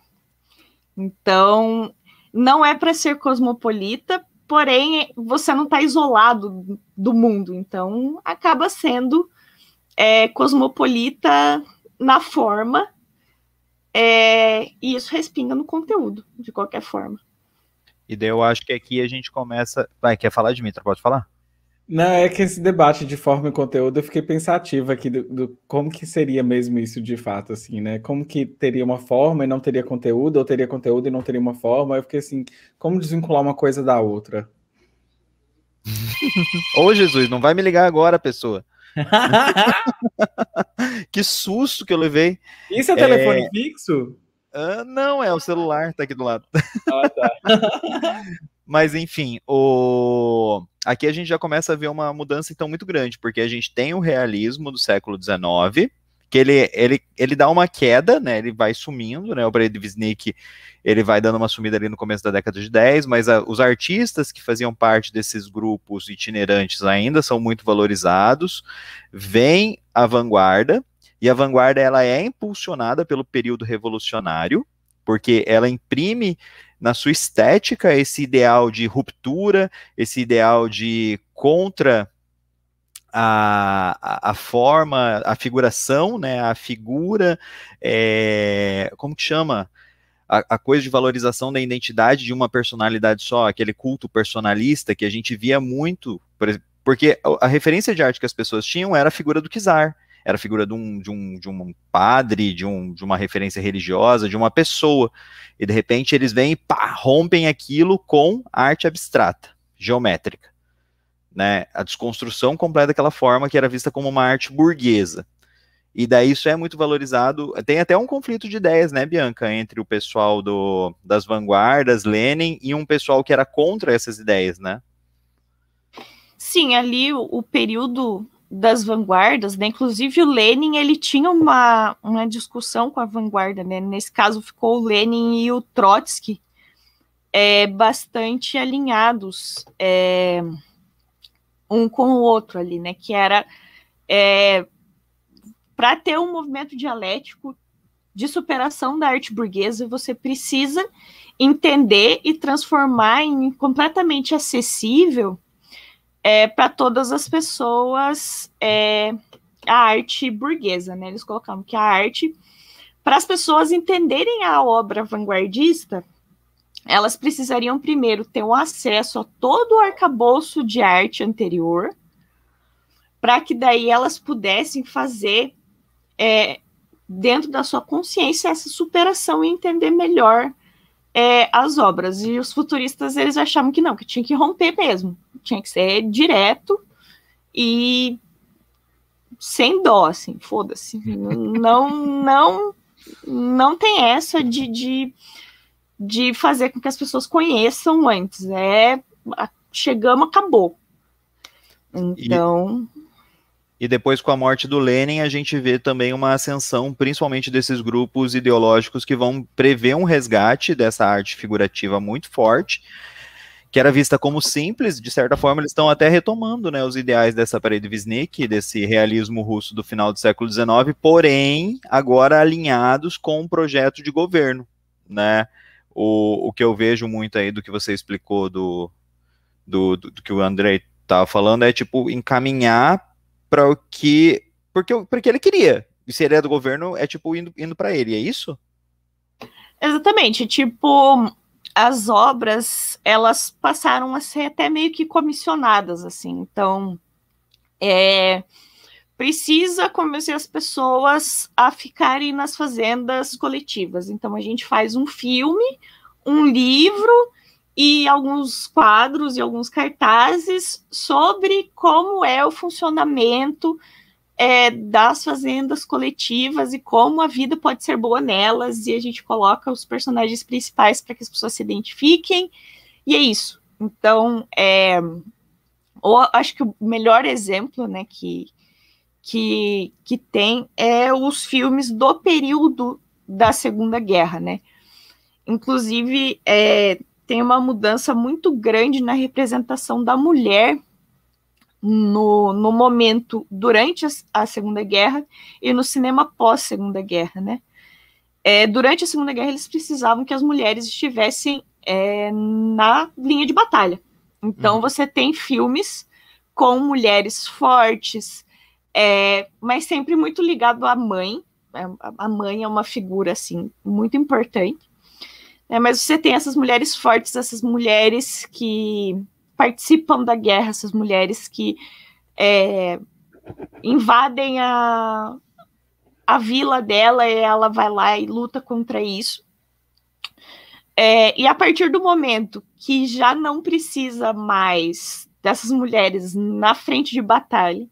Então, não é para ser cosmopolita, porém você não está isolado do mundo, então acaba sendo é, cosmopolita na forma é, e isso respinga no conteúdo, de qualquer forma. E daí eu acho que aqui a gente começa. Vai, quer falar, Dimitra? Pode falar? Não, é que esse debate de forma e conteúdo, eu fiquei pensativa aqui do, do, como que seria mesmo isso de fato, assim, né? Como que teria uma forma e não teria conteúdo, ou teria conteúdo e não teria uma forma. Eu fiquei assim, como desvincular uma coisa da outra? Ô Jesus, não vai me ligar agora, pessoa. que susto que eu levei. Isso é, é... telefone fixo? Ah, não, é o celular, tá aqui do lado. Ah, tá. Mas enfim, o... aqui a gente já começa a ver uma mudança então muito grande, porque a gente tem o realismo do século XIX, que ele, ele, ele dá uma queda, né? Ele vai sumindo, né? O Breivik ele vai dando uma sumida ali no começo da década de 10, mas a, os artistas que faziam parte desses grupos itinerantes ainda são muito valorizados. Vem a vanguarda, e a vanguarda ela é impulsionada pelo período revolucionário, porque ela imprime na sua estética esse ideal de ruptura, esse ideal de contra a, a, forma, a figuração, né, a figura, é, como que chama? A, a, coisa de valorização da identidade de uma personalidade só, aquele culto personalista que a gente via muito, porque a, a referência de arte que as pessoas tinham era a figura do kizar era a figura de um, de um, de um padre, de, um, de uma referência religiosa, de uma pessoa. E de repente eles vêm e pá, rompem aquilo com arte abstrata, geométrica. Né? A desconstrução completa daquela forma que era vista como uma arte burguesa. E daí isso é muito valorizado. Tem até um conflito de ideias, né, Bianca, entre o pessoal do, das vanguardas, Lenin, e um pessoal que era contra essas ideias, né? Sim, ali o, o período das vanguardas, né? Inclusive o Lenin ele tinha uma, uma discussão com a vanguarda, né? Nesse caso ficou o Lenin e o Trotsky é, bastante alinhados é, um com o outro ali, né? Que era é, para ter um movimento dialético de superação da arte burguesa, você precisa entender e transformar em completamente acessível é, para todas as pessoas é, a arte burguesa, né? Eles colocavam que a arte, para as pessoas entenderem a obra vanguardista, elas precisariam primeiro ter um acesso a todo o arcabouço de arte anterior, para que daí elas pudessem fazer é, dentro da sua consciência essa superação e entender melhor é, as obras. E os futuristas eles achavam que não, que tinha que romper mesmo, tinha que ser direto e sem dó, assim, foda-se. Não, não, não tem essa de, de, de fazer com que as pessoas conheçam antes. É chegamos, acabou. Então. E depois, com a morte do Lenin, a gente vê também uma ascensão, principalmente desses grupos ideológicos que vão prever um resgate dessa arte figurativa muito forte, que era vista como simples, de certa forma, eles estão até retomando né, os ideais dessa parede Visnik, desse realismo russo do final do século XIX, porém, agora alinhados com um projeto de governo. Né? O, o que eu vejo muito aí do que você explicou do, do, do, do que o Andrei estava falando é tipo encaminhar para o que. Porque, porque ele queria. E se ele é do governo, é tipo indo, indo para ele, é isso? Exatamente. Tipo, as obras, elas passaram a ser até meio que comissionadas, assim. Então, é, precisa convencer as pessoas a ficarem nas fazendas coletivas. Então, a gente faz um filme, um livro e alguns quadros e alguns cartazes sobre como é o funcionamento é, das fazendas coletivas e como a vida pode ser boa nelas. E a gente coloca os personagens principais para que as pessoas se identifiquem. E é isso. Então, é, ou, acho que o melhor exemplo né, que, que, que tem é os filmes do período da Segunda Guerra, né? Inclusive, é, tem uma mudança muito grande na representação da mulher no, no momento durante a, a Segunda Guerra e no cinema pós-Segunda Guerra, né? É, durante a Segunda Guerra, eles precisavam que as mulheres estivessem é, na linha de batalha. Então, uhum. você tem filmes com mulheres fortes, é, mas sempre muito ligado à mãe. É, a mãe é uma figura, assim, muito importante. É, mas você tem essas mulheres fortes, essas mulheres que participam da guerra, essas mulheres que é, invadem a, a vila dela e ela vai lá e luta contra isso. É, e a partir do momento que já não precisa mais dessas mulheres na frente de batalha,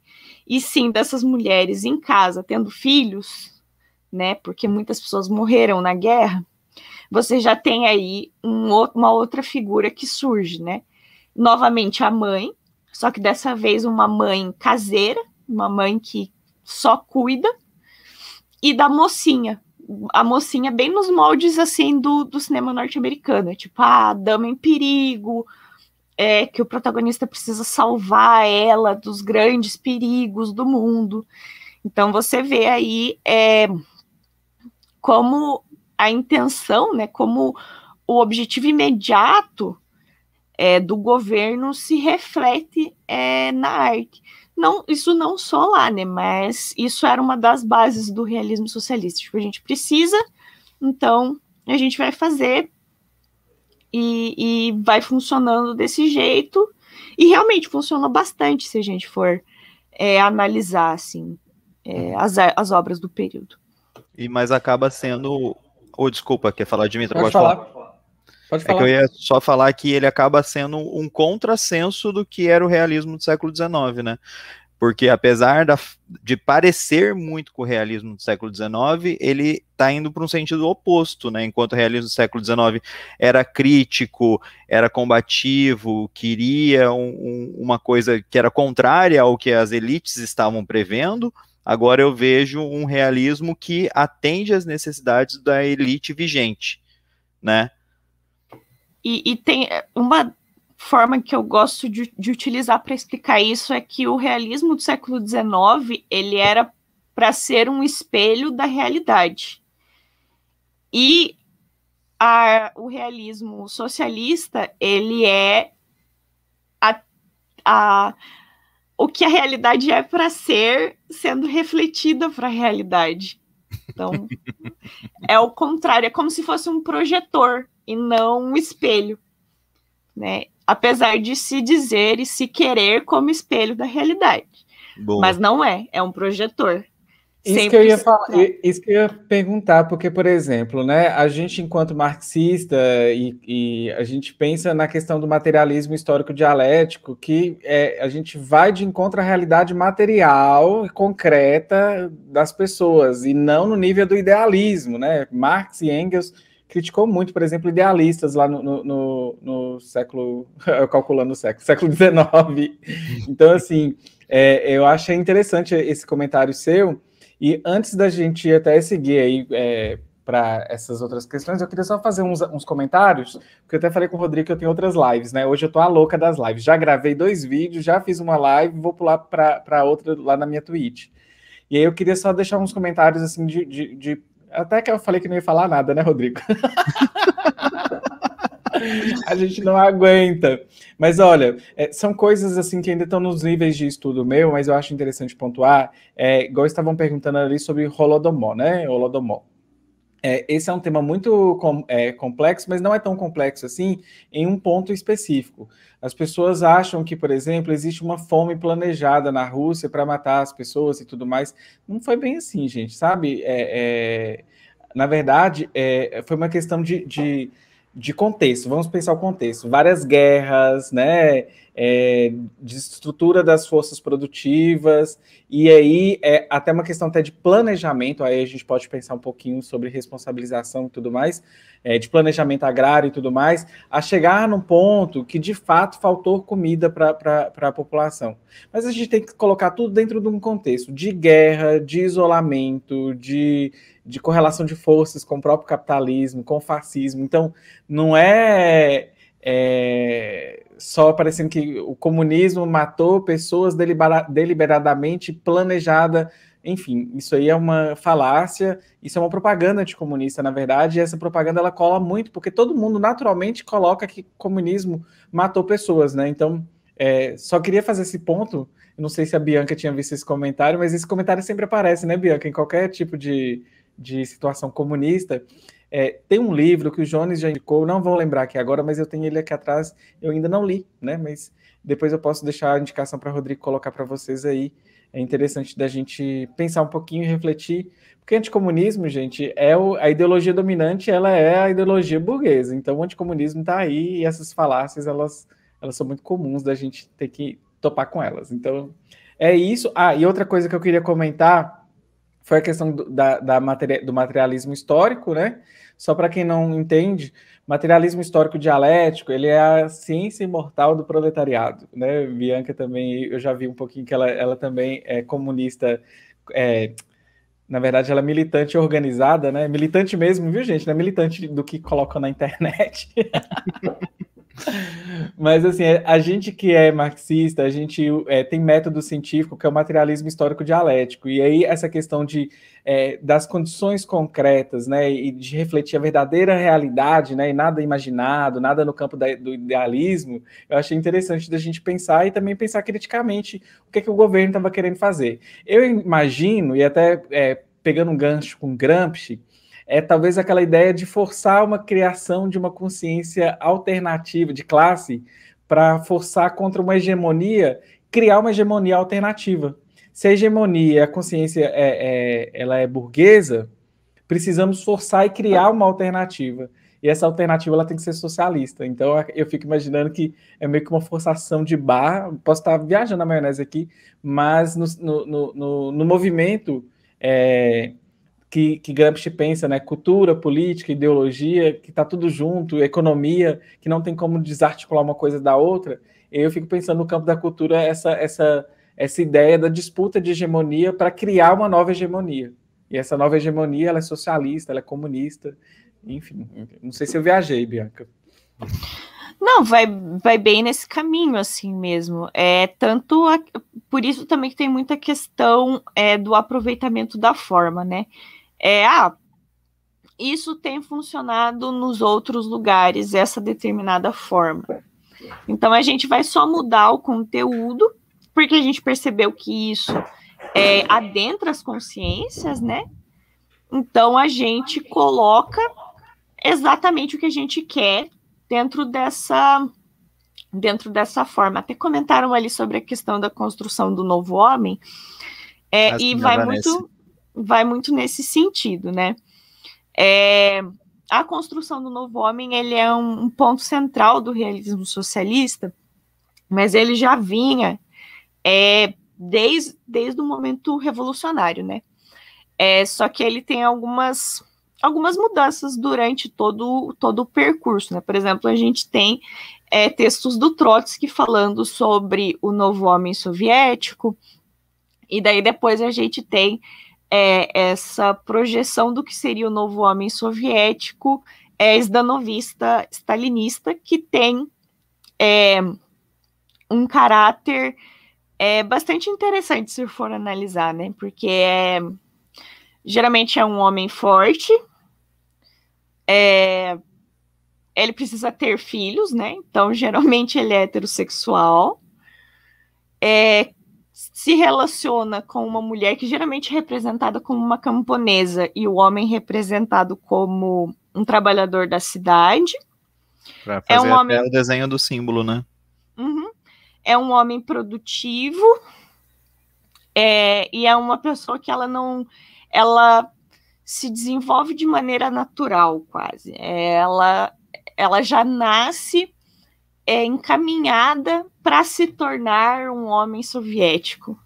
e sim dessas mulheres em casa tendo filhos, né? Porque muitas pessoas morreram na guerra você já tem aí um, uma outra figura que surge, né? Novamente a mãe, só que dessa vez uma mãe caseira, uma mãe que só cuida, e da mocinha. A mocinha, bem nos moldes assim do, do cinema norte-americano, tipo ah, a dama em perigo, é, que o protagonista precisa salvar ela dos grandes perigos do mundo. Então você vê aí é, como a intenção, né, como o objetivo imediato é, do governo se reflete é, na arte. Não, isso não só lá, né, mas isso era uma das bases do realismo socialista. Tipo, a gente precisa, então a gente vai fazer e, e vai funcionando desse jeito. E realmente funciona bastante se a gente for é, analisar assim, é, as, as obras do período. E mas acaba sendo ou oh, desculpa, quer falar de mim? Pode, pode falar. falar. Pode falar. É que eu ia só falar que ele acaba sendo um contrassenso do que era o realismo do século XIX, né? Porque apesar da, de parecer muito com o realismo do século XIX, ele está indo para um sentido oposto, né? Enquanto o realismo do século XIX era crítico, era combativo, queria um, um, uma coisa que era contrária ao que as elites estavam prevendo, Agora eu vejo um realismo que atende às necessidades da elite vigente, né? E, e tem é, uma forma que eu gosto de, de utilizar para explicar isso é que o realismo do século XIX ele era para ser um espelho da realidade. E a, o realismo socialista ele é a, a o que a realidade é para ser sendo refletida para a realidade. Então, é o contrário, é como se fosse um projetor e não um espelho, né? Apesar de se dizer e se querer como espelho da realidade. Bom. Mas não é, é um projetor. Isso que, eu ia falar, isso que eu ia perguntar, porque, por exemplo, né, a gente, enquanto marxista, e, e a gente pensa na questão do materialismo histórico dialético, que é, a gente vai de encontro à realidade material concreta das pessoas, e não no nível do idealismo. Né? Marx e Engels criticou muito, por exemplo, idealistas lá no, no, no, no século, calculando o século, século XIX. Então, assim, é, eu achei interessante esse comentário seu e antes da gente até seguir aí é, para essas outras questões, eu queria só fazer uns, uns, comentários, porque eu até falei com o Rodrigo que eu tenho outras lives, né? Hoje eu tô a louca das lives. Já gravei dois vídeos, já fiz uma live, vou pular para outra lá na minha Twitch. E aí eu queria só deixar uns comentários assim de, de, de. Até que eu falei que não ia falar nada, né, Rodrigo? a gente não aguenta. Mas olha, é, são coisas assim que ainda estão nos níveis de estudo meu, mas eu acho interessante pontuar. É, igual estavam perguntando ali sobre Holodomor, né? Holodomor. É, esse é um tema muito com, é, complexo, mas não é tão complexo assim em um ponto específico. As pessoas acham que, por exemplo, existe uma fome planejada na Rússia para matar as pessoas e tudo mais. Não foi bem assim, gente, sabe? É, é na verdade, é, foi uma questão de, de de contexto, vamos pensar o contexto, várias guerras, né, é, de estrutura das forças produtivas, e aí é até uma questão até de planejamento, aí a gente pode pensar um pouquinho sobre responsabilização e tudo mais, é, de planejamento agrário e tudo mais, a chegar num ponto que de fato faltou comida para a população. Mas a gente tem que colocar tudo dentro de um contexto de guerra, de isolamento, de de correlação de forças com o próprio capitalismo, com o fascismo. Então, não é, é só parecendo que o comunismo matou pessoas delibera deliberadamente, planejada. Enfim, isso aí é uma falácia, isso é uma propaganda anticomunista, na verdade, e essa propaganda ela cola muito, porque todo mundo naturalmente coloca que comunismo matou pessoas, né? Então, é, só queria fazer esse ponto. não sei se a Bianca tinha visto esse comentário, mas esse comentário sempre aparece, né, Bianca, em qualquer tipo de, de situação comunista, é, tem um livro que o Jones já indicou, não vou lembrar aqui agora, mas eu tenho ele aqui atrás, eu ainda não li, né? Mas depois eu posso deixar a indicação para Rodrigo colocar para vocês aí. É interessante da gente pensar um pouquinho e refletir, porque anticomunismo, gente, é o, a ideologia dominante, ela é a ideologia burguesa. Então o anticomunismo está aí e essas falácias, elas, elas são muito comuns da gente ter que topar com elas. Então é isso. Ah, e outra coisa que eu queria comentar foi a questão do, da, da do materialismo histórico, né? Só para quem não entende, materialismo histórico dialético, ele é a ciência imortal do proletariado, né? Bianca também, eu já vi um pouquinho que ela, ela também é comunista, é, na verdade ela é militante organizada, né? Militante mesmo, viu gente? Não é militante do que coloca na internet. Mas assim, é, a gente que é marxista, a gente é, tem método científico que é o materialismo histórico dialético. E aí essa questão de é, das condições concretas, né, e de refletir a verdadeira realidade, né, e nada imaginado, nada no campo da, do idealismo, eu achei interessante da gente pensar e também pensar criticamente o que é que o governo estava querendo fazer. Eu imagino e até é, pegando um gancho com Gramsci é talvez aquela ideia de forçar uma criação de uma consciência alternativa de classe para forçar contra uma hegemonia, criar uma hegemonia alternativa. Se a hegemonia, a consciência é, é ela é burguesa, precisamos forçar e criar uma alternativa. E essa alternativa ela tem que ser socialista. Então eu fico imaginando que é meio que uma forçação de barra. Posso estar viajando na maionese aqui, mas no, no, no, no movimento é, que, que Gramsci pensa, né? Cultura, política, ideologia, que está tudo junto, economia, que não tem como desarticular uma coisa da outra. Eu fico pensando no campo da cultura essa essa essa ideia da disputa de hegemonia para criar uma nova hegemonia. E essa nova hegemonia ela é socialista, ela é comunista, enfim. Não sei se eu viajei, Bianca. Não, vai, vai bem nesse caminho, assim mesmo. É tanto a, por isso também que tem muita questão é, do aproveitamento da forma, né? é ah, isso tem funcionado nos outros lugares, essa determinada forma. Então a gente vai só mudar o conteúdo, porque a gente percebeu que isso é, adentra as consciências, né? Então a gente coloca exatamente o que a gente quer dentro dessa dentro dessa forma. Até comentaram ali sobre a questão da construção do novo homem. É, e vai Vanessa. muito vai muito nesse sentido, né? É, a construção do novo homem ele é um, um, ponto central do realismo socialista, mas ele já vinha é, desde, desde o momento revolucionário, né? É, só que ele tem algumas algumas mudanças durante todo, todo o percurso, né? Por exemplo, a gente tem é, textos do Trotsky falando sobre o novo homem soviético, e daí depois a gente tem é, essa projeção do que seria o novo homem soviético é esdanovista, stalinista, que tem é, um caráter é, bastante interessante se for analisar, né? Porque é, geralmente é um homem forte, é, ele precisa ter filhos, né? Então, geralmente ele é heterossexual, é, se relaciona com uma mulher que geralmente é representada como uma camponesa e o homem representado como um trabalhador da cidade. Pra fazer é um homem... o desenho do símbolo, né? Uhum. É um homem produtivo é, e é uma pessoa que ela não, ela se desenvolve de maneira natural quase. É, ela, ela já nasce é encaminhada para se tornar um homem soviético.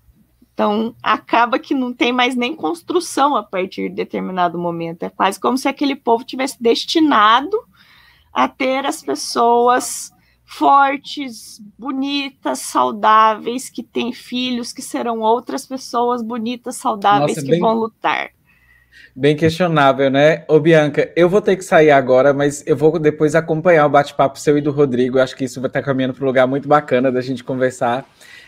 Então, acaba que não tem mais nem construção a partir de determinado momento. É quase como se aquele povo tivesse destinado a ter as pessoas fortes, bonitas, saudáveis, que têm filhos, que serão outras pessoas bonitas, saudáveis Nossa, é que bem, vão lutar. Bem questionável, né? Ô, Bianca, eu vou ter que sair agora, mas eu vou depois acompanhar o bate-papo seu e do Rodrigo. acho que isso vai estar caminhando para um lugar muito bacana da gente conversar.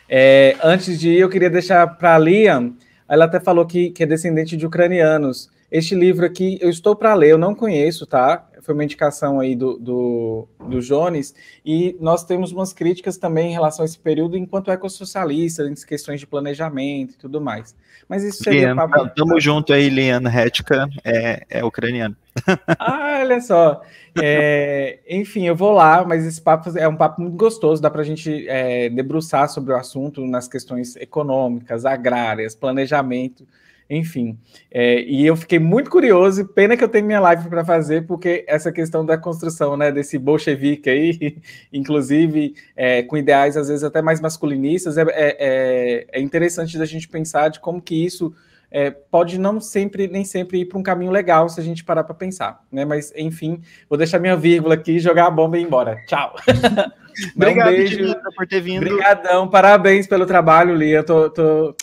É, antes de ir, eu queria deixar para a Liam, ela até falou que, que é descendente de ucranianos. Este livro aqui eu estou para ler, eu não conheço, tá? Foi uma indicação aí do, do, do, Jones, e nós temos umas críticas também em relação a esse período enquanto ecossocialista, em questões de planejamento e tudo mais. Mas isso seria Lian, papo... Tamo junto aí, Liana Hetka é, é ucraniano. ah, olha só. É, enfim, eu vou lá, mas esse papo é um papo muito gostoso, dá para a gente é, debruçar sobre o assunto nas questões econômicas, agrárias, planejamento. Enfim, é, e eu fiquei muito curioso, pena que eu tenho minha live para fazer, porque essa questão da construção né, desse bolchevique aí, inclusive é, com ideais às vezes até mais masculinistas, é, é, é, é interessante da gente pensar de como que isso é, pode não sempre, nem sempre ir para um caminho legal se a gente parar para pensar, né? Mas enfim, vou deixar minha vírgula aqui, jogar a bomba e ir embora. Tchau. Obrigado, um beijo. por ter vindo. Obrigadão, parabéns pelo trabalho, Lia. Eu tô, tô,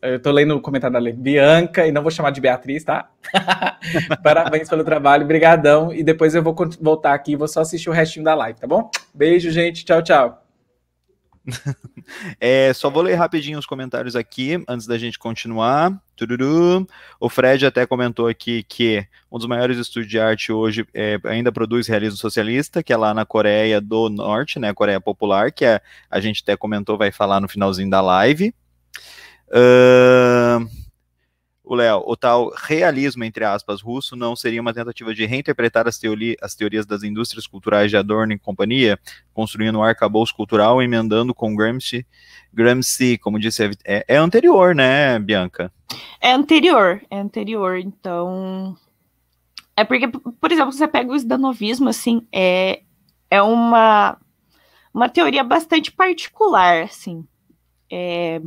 eu tô lendo o comentário da Bianca, e não vou chamar de Beatriz, tá? Parabéns pelo trabalho, brigadão. E depois eu vou voltar aqui e vou só assistir o restinho da live, tá bom? Beijo, gente. Tchau, tchau. é, só vou ler rapidinho os comentários aqui antes da gente continuar. Tururu. O Fred até comentou aqui que um dos maiores estúdios de arte hoje é, ainda produz realismo socialista, que é lá na Coreia do Norte, né? Coreia Popular, que é, a gente até comentou, vai falar no finalzinho da live. Uh, o Léo, o tal realismo, entre aspas, russo não seria uma tentativa de reinterpretar as, teori as teorias das indústrias culturais de Adorno e companhia, construindo um arcabouço cultural, emendando com Gramsci, Gramsci como disse, é, é, é anterior, né, Bianca? É anterior, é anterior, então... É porque, por exemplo, você pega o esdanovismo, assim, é, é uma, uma teoria bastante particular, assim, é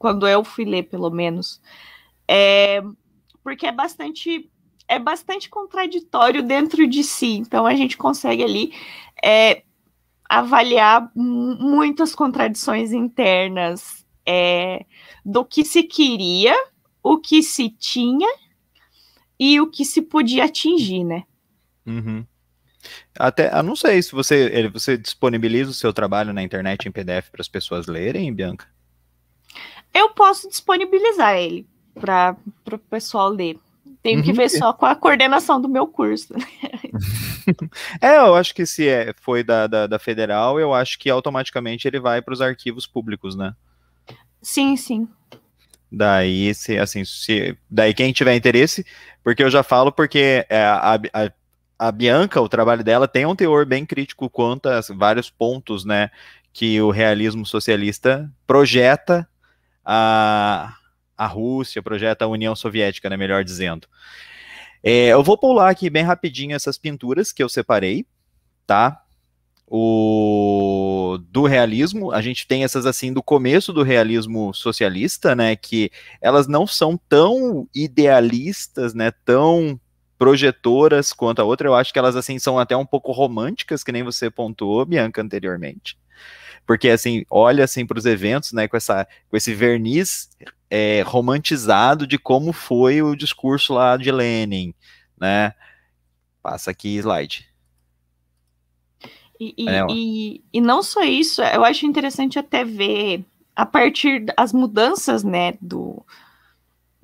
quando eu fui ler, pelo menos. É, porque é bastante é bastante contraditório dentro de si. Então a gente consegue ali é, avaliar muitas contradições internas é, do que se queria, o que se tinha e o que se podia atingir, né? Uhum. Até, eu não sei se você, você disponibiliza o seu trabalho na internet em PDF para as pessoas lerem, Bianca. Eu posso disponibilizar ele para o pessoal ler. Tenho que uhum. ver só com a coordenação do meu curso. é, eu acho que se é, foi da, da, da federal, eu acho que automaticamente ele vai para os arquivos públicos, né? Sim, sim. Daí, se, assim, se, daí quem tiver interesse, porque eu já falo, porque é, a, a, a Bianca, o trabalho dela, tem um teor bem crítico quanto a vários pontos, né, que o realismo socialista projeta a, a Rússia, projeta a União Soviética, né, melhor dizendo. É, eu vou pular aqui bem rapidinho essas pinturas que eu separei, tá? O do realismo, a gente tem essas assim do começo do realismo socialista, né, que elas não são tão idealistas, né, tão projetoras quanto a outra, eu acho que elas assim são até um pouco românticas, que nem você pontuou, Bianca, anteriormente porque assim, olha assim para os eventos, né, com essa com esse verniz é, romantizado de como foi o discurso lá de Lenin, né? Passa aqui slide. E, e, e não só isso, eu acho interessante até ver a partir das mudanças, né, do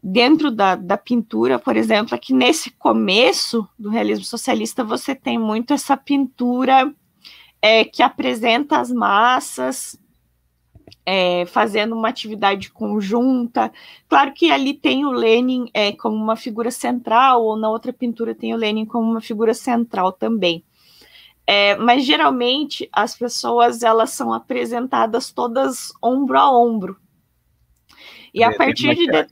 dentro da, da pintura, por exemplo, é que nesse começo do realismo socialista você tem muito essa pintura é, que apresenta as massas, é, fazendo uma atividade conjunta. Claro que ali tem o Lenin é, como uma figura central, ou na outra pintura tem o Lenin como uma figura central também. É, mas geralmente as pessoas elas são apresentadas todas ombro a ombro. E a é, partir, de, de,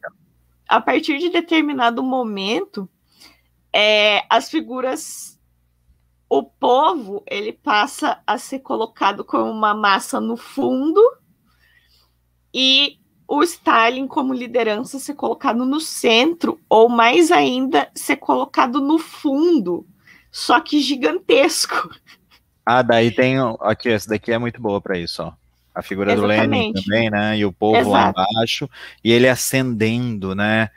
a partir de determinado momento, é, as figuras o povo ele passa a ser colocado como uma massa no fundo e o Stalin como liderança ser colocado no centro ou mais ainda ser colocado no fundo, só que gigantesco. Ah, daí tem aqui essa daqui é muito boa para isso, ó. A figura Exatamente. do Lenin também, né? E o povo Exato. lá embaixo e ele ascendendo, né?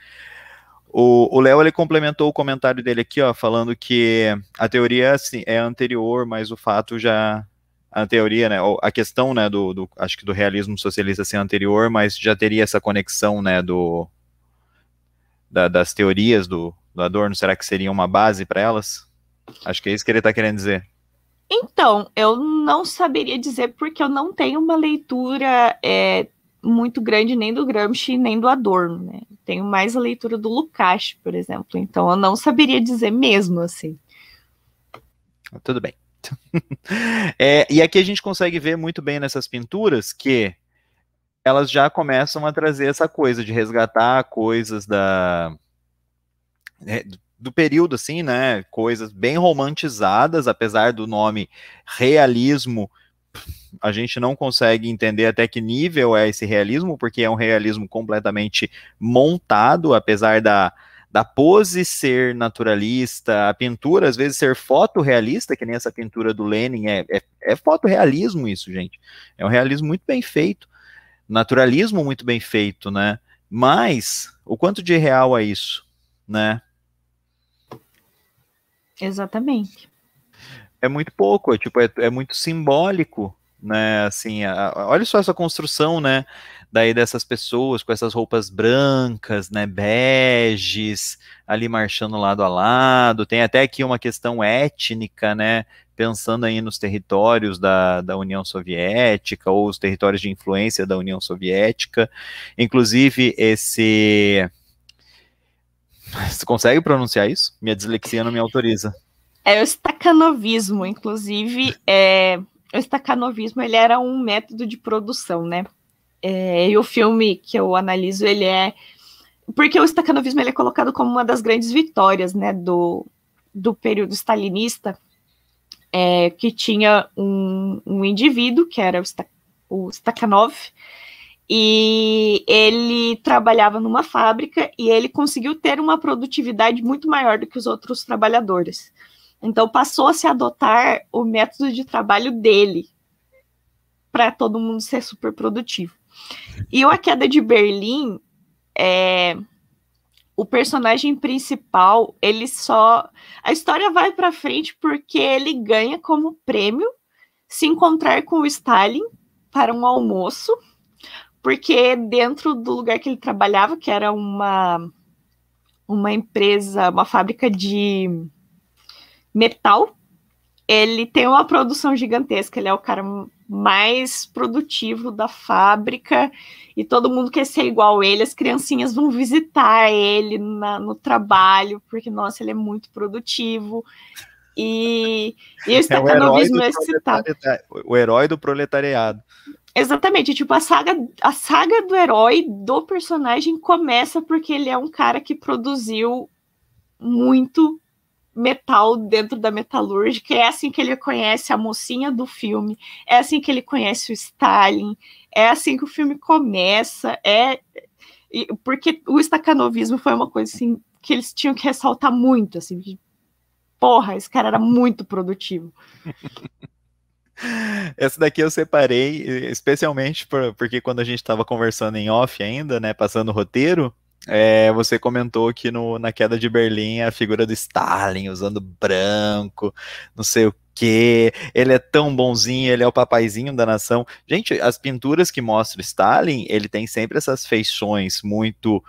O Léo ele complementou o comentário dele aqui, ó, falando que a teoria assim, é anterior, mas o fato já a teoria, né, a questão, né, do, do acho que do realismo socialista ser assim, anterior, mas já teria essa conexão, né, do da, das teorias do, do Adorno, será que seria uma base para elas? Acho que é isso que ele está querendo dizer. Então, eu não saberia dizer porque eu não tenho uma leitura é, muito grande nem do Gramsci nem do Adorno, né? Tenho mais a leitura do Lukács, por exemplo, então eu não saberia dizer mesmo assim. Ah, tudo bem. é, e aqui a gente consegue ver muito bem nessas pinturas que elas já começam a trazer essa coisa de resgatar coisas da é, do período assim, né? Coisas bem romantizadas, apesar do nome realismo a gente não consegue entender até que nível é esse realismo, porque é um realismo completamente montado, apesar da, da pose ser naturalista, a pintura às vezes ser fotorrealista, que nem essa pintura do Lenin, é, é, é fotorrealismo isso, gente. É um realismo muito bem feito, naturalismo muito bem feito, né? Mas o quanto de real é isso, né? Exatamente é muito pouco, é, tipo, é, é muito simbólico, né? Assim, a, a, olha só essa construção, né? Daí dessas pessoas com essas roupas brancas, né? Beges, ali marchando lado a lado. Tem até aqui uma questão étnica, né? Pensando aí nos territórios da, da União Soviética ou os territórios de influência da União Soviética. Inclusive, esse. Você consegue pronunciar isso? Minha dislexia não me autoriza. É o estacanovismo, inclusive, é, o estacanovismo ele era um método de produção, né? É, e o filme que eu analiso, ele é... Porque o estacanovismo ele é colocado como uma das grandes vitórias, né, do, do período stalinista, é, que tinha um, um, indivíduo, que era o, Stak o Stakhanov, e ele trabalhava numa fábrica e ele conseguiu ter uma produtividade muito maior do que os outros trabalhadores. Então passou a se adotar o método de trabalho dele para todo mundo ser super produtivo. E a queda de Berlim é o personagem principal, ele só a história vai para frente porque ele ganha como prêmio se encontrar com o Stalin para um almoço, porque dentro do lugar que ele trabalhava, que era uma uma empresa, uma fábrica de metal. Ele tem uma produção gigantesca, ele é o cara mais produtivo da fábrica e todo mundo quer ser igual ele. As criancinhas vão visitar ele na, no trabalho, porque, nossa, ele é muito produtivo. E, e é o estatanovismo é, é o herói do proletariado. Exatamente, tipo, a saga, a saga do herói, do personagem, começa porque ele é um cara que produziu muito metal dentro da metalúrgica. É assim que ele conhece a mocinha do filme, é assim que ele conhece o Stalin, é assim que o filme começa. É porque o estacanovismo foi uma coisa assim que eles tinham que ressaltar muito, assim, porra, esse cara era muito produtivo. Essa daqui eu separei especialmente porque quando a gente estava conversando em off ainda, né, passando o roteiro, é, você comentou que no, na queda de Berlim a figura do Stalin usando branco, não sei o que, ele é tão bonzinho, ele é o papaizinho da nação. Gente, as pinturas que mostram Stalin, ele tem sempre essas feições muito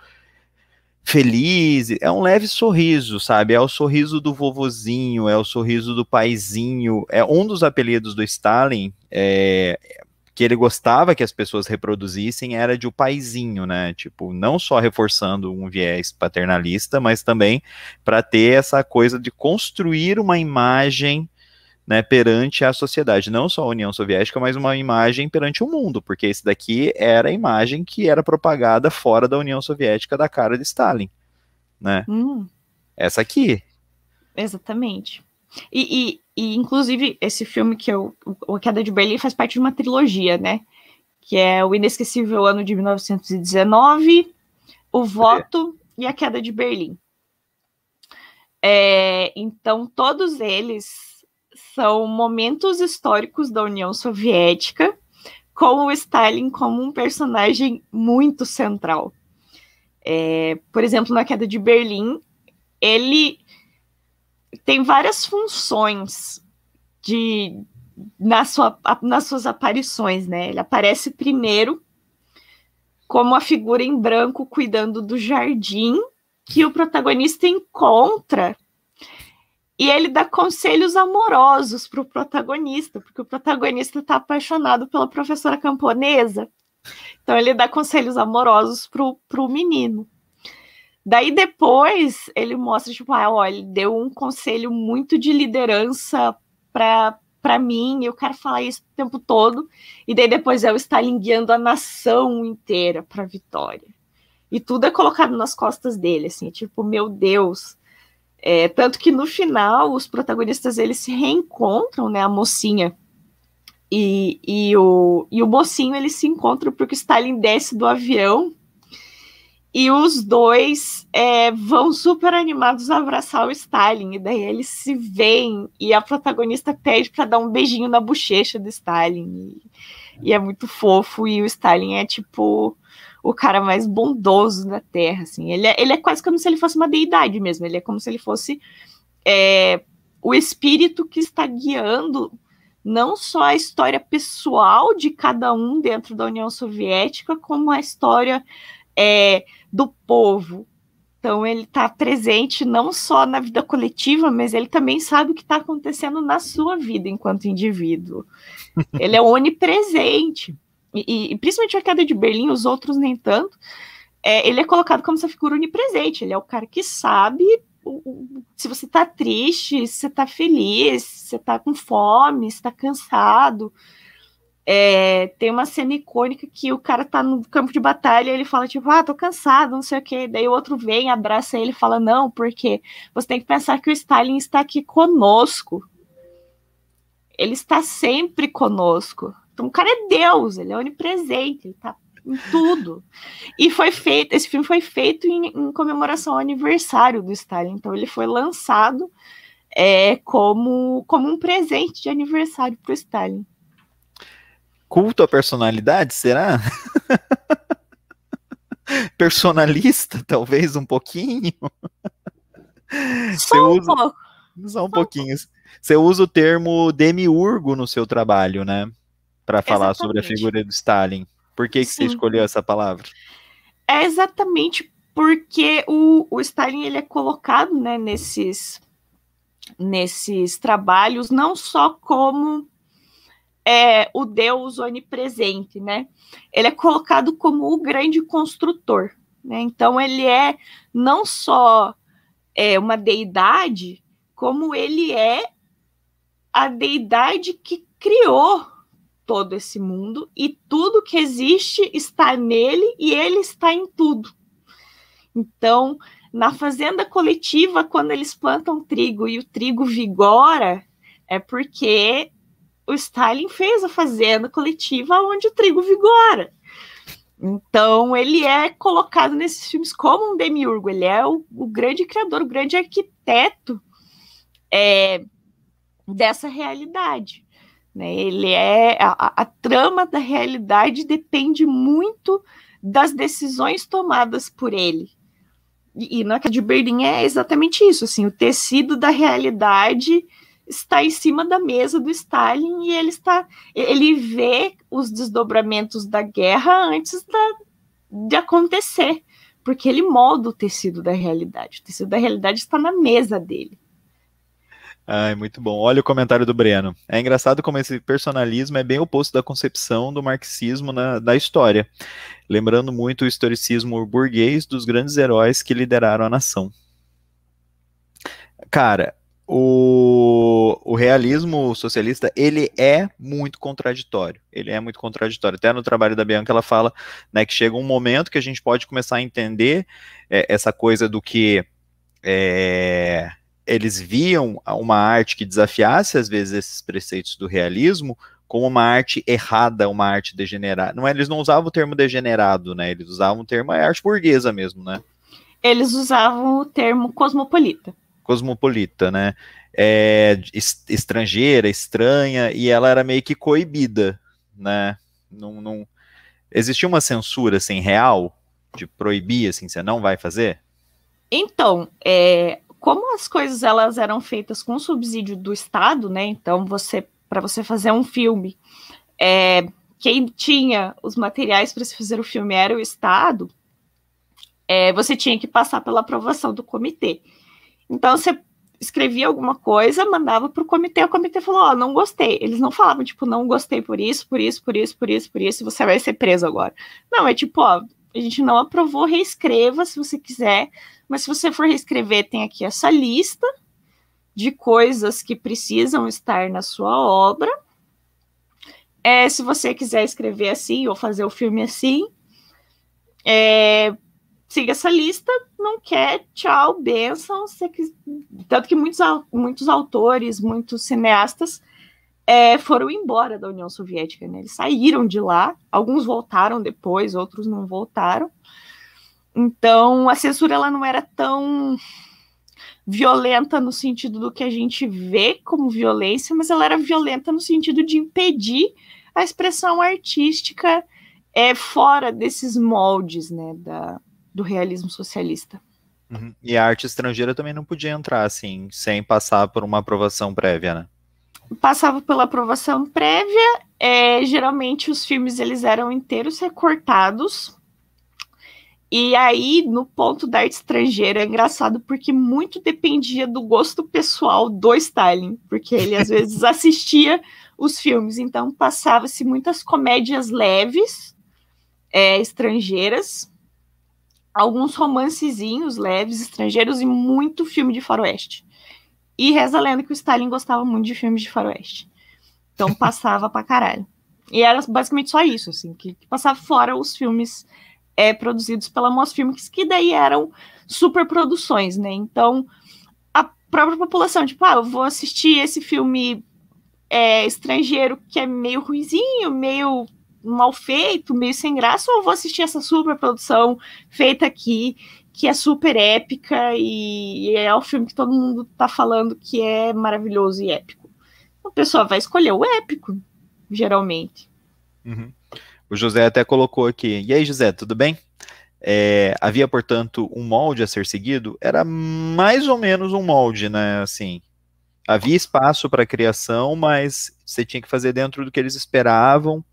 feliz, é um leve sorriso, sabe? É o sorriso do vovozinho, é o sorriso do paizinho. É um dos apelidos do Stalin, é, que ele gostava que as pessoas reproduzissem era de o paizinho, né? Tipo, não só reforçando um viés paternalista, mas também para ter essa coisa de construir uma imagem né, perante a sociedade, não só a União Soviética, mas uma imagem perante o mundo, porque esse daqui era a imagem que era propagada fora da União Soviética da cara de Stalin, né? Hum. Essa aqui. Exatamente. E, e, e, inclusive, esse filme que eu. O Queda de Berlim faz parte de uma trilogia, né? Que é O Inesquecível Ano de 1919, O Voto é. e A Queda de Berlim. É, então, todos eles são momentos históricos da União Soviética, com o Stalin como um personagem muito central. É, por exemplo, na queda de Berlim, ele tem várias funções de na sua, nas suas aparições, né? Ele aparece primeiro como a figura em branco cuidando do jardim que o protagonista encontra e ele dá conselhos amorosos para o protagonista, porque o protagonista está apaixonado pela professora camponesa. Então ele dá conselhos amorosos para o menino. Daí depois ele mostra, tipo, ah, olha, ele deu um conselho muito de liderança pra pra mim, eu quero falar isso o tempo todo. E daí depois é o Stalin guiando a nação inteira para vitória. E tudo é colocado nas costas dele, assim, é tipo, meu Deus. É, tanto que no final os protagonistas eles se reencontram, né, a mocinha e, e, o, e o mocinho eles se encontram porque Stalin desce do avião e os dois é, vão super animados a abraçar o Stalin. E daí eles se veem. E a protagonista pede para dar um beijinho na bochecha do Stalin. E, e, é muito fofo. E o Stalin é tipo o cara mais bondoso da Terra. Assim. Ele, é, ele é quase como se ele fosse uma deidade mesmo. Ele é como se ele fosse é, o espírito que está guiando não só a história pessoal de cada um dentro da União Soviética, como a história é, do povo. Então, ele está presente não só na vida coletiva, mas ele também sabe o que está acontecendo na sua vida enquanto indivíduo. Ele é onipresente. E, e principalmente a queda de Berlim, os outros nem tanto. É, ele é colocado como essa figura onipresente. Ele é o cara que sabe se você está triste, se você está feliz, se você está com fome, se está cansado. É, tem uma cena icônica que o cara tá no campo de batalha e ele fala, tipo, ah, tô cansado, não sei o quê. Daí o outro vem, abraça ele e fala, não, porque você tem que pensar que o Stalin está aqui conosco. Ele está sempre conosco. Então o cara é Deus, ele é onipresente, ele tá em tudo. E foi feito, esse filme foi feito em, em comemoração ao aniversário do Stalin. Então ele foi lançado é, como, como um presente de aniversário para o Stalin culto à personalidade, será? Personalista, talvez um pouquinho. Só um usa... pouco. Só um pouquinho. Você usa o termo demiurgo no seu trabalho, né? Para falar exatamente. sobre a figura do Stalin. Por que, que você escolheu essa palavra? É exatamente porque o, o Stalin ele é colocado né, nesses, nesses trabalhos não só como é o Deus onipresente, né? Ele é colocado como o grande construtor, né? Então ele é não só é, uma deidade, como ele é a deidade que criou todo esse mundo e tudo que existe está nele e ele está em tudo. Então, na fazenda coletiva, quando eles plantam trigo e o trigo vigora, é porque o Stalin fez a fazenda coletiva onde o trigo vigora. Então, ele é colocado nesses filmes como um demiurgo, ele é o, o grande criador, o grande arquiteto é, dessa realidade. Né? Ele é a, a, trama da realidade depende muito das decisões tomadas por ele. E, e na de Berlim é exatamente isso, assim, o tecido da realidade está em cima da mesa do Stalin e ele está ele vê os desdobramentos da guerra antes da, de acontecer, porque ele molda o tecido da realidade. O tecido da realidade está na mesa dele. Ai, muito bom. Olha o comentário do Breno. É engraçado como esse personalismo é bem oposto da concepção do marxismo na, da história, lembrando muito o historicismo burguês dos grandes heróis que lideraram a nação. Cara, o, o realismo socialista ele é muito contraditório. Ele é muito contraditório. Até no trabalho da Bianca ela fala né, que chega um momento que a gente pode começar a entender é, essa coisa do que é, eles viam uma arte que desafiasse às vezes esses preceitos do realismo como uma arte errada, uma arte degenerada. Não, é, eles não usavam o termo degenerado, né? Eles usavam o termo é, arte burguesa mesmo, né? Eles usavam o termo cosmopolita cosmopolita, né? É, estrangeira, estranha, e ela era meio que coibida, né? Não, não... Existia uma censura assim, real de proibir, assim, você não vai fazer? Então, é, como as coisas elas eram feitas com subsídio do Estado, né? Então você para você fazer um filme, é, quem tinha os materiais para se fazer o filme era o Estado. É, você tinha que passar pela aprovação do comitê. Então você escrevia alguma coisa, mandava para o comitê, o comitê falou, ó, oh, não gostei. Eles não falavam, tipo, não gostei por isso, por isso, por isso, por isso, por isso, você vai ser preso agora. Não, é tipo, ó, a gente não aprovou, reescreva se você quiser, mas se você for reescrever, tem aqui essa lista de coisas que precisam estar na sua obra. É, se você quiser escrever assim ou fazer o filme assim, é, siga essa lista, não quer, tchau, benção. Que... Tanto que muitos, muitos autores, muitos cineastas é, foram embora da União Soviética, né? Eles saíram de lá, alguns voltaram depois, outros não voltaram. Então, a censura ela não era tão violenta no sentido do que a gente vê como violência, mas ela era violenta no sentido de impedir a expressão artística é, fora desses moldes, né, da, do realismo socialista. Uhum. E a arte estrangeira também não podia entrar, assim, sem passar por uma aprovação prévia, né? Passava pela aprovação prévia. É, geralmente os filmes eles eram inteiros recortados. E aí, no ponto da arte estrangeira, é engraçado porque muito dependia do gosto pessoal do Stalin, porque ele às vezes assistia os filmes, então passava-se muitas comédias leves, é, estrangeiras, alguns romancezinhos leves, estrangeiros e muito filme de faroeste. E reza lenda que o Stalin gostava muito de filmes de faroeste. Então passava pra caralho. E era basicamente só isso, assim, que, que passava fora os filmes é, produzidos pela Mosfilmes, que daí eram super produções né? Então, a própria população, tipo, ah, eu vou assistir esse filme é, estrangeiro que é meio ruizinho, meio mal feito, meio sem graça, ou vou assistir essa super produção feita aqui, que é super épica e, é o filme que todo mundo tá falando que é maravilhoso e épico. Então, a pessoa vai escolher o épico, geralmente. Uhum. O José até colocou aqui. E aí, José, tudo bem? É, havia, portanto, um molde a ser seguido? Era mais ou menos um molde, né? Assim, havia espaço para criação, mas você tinha que fazer dentro do que eles esperavam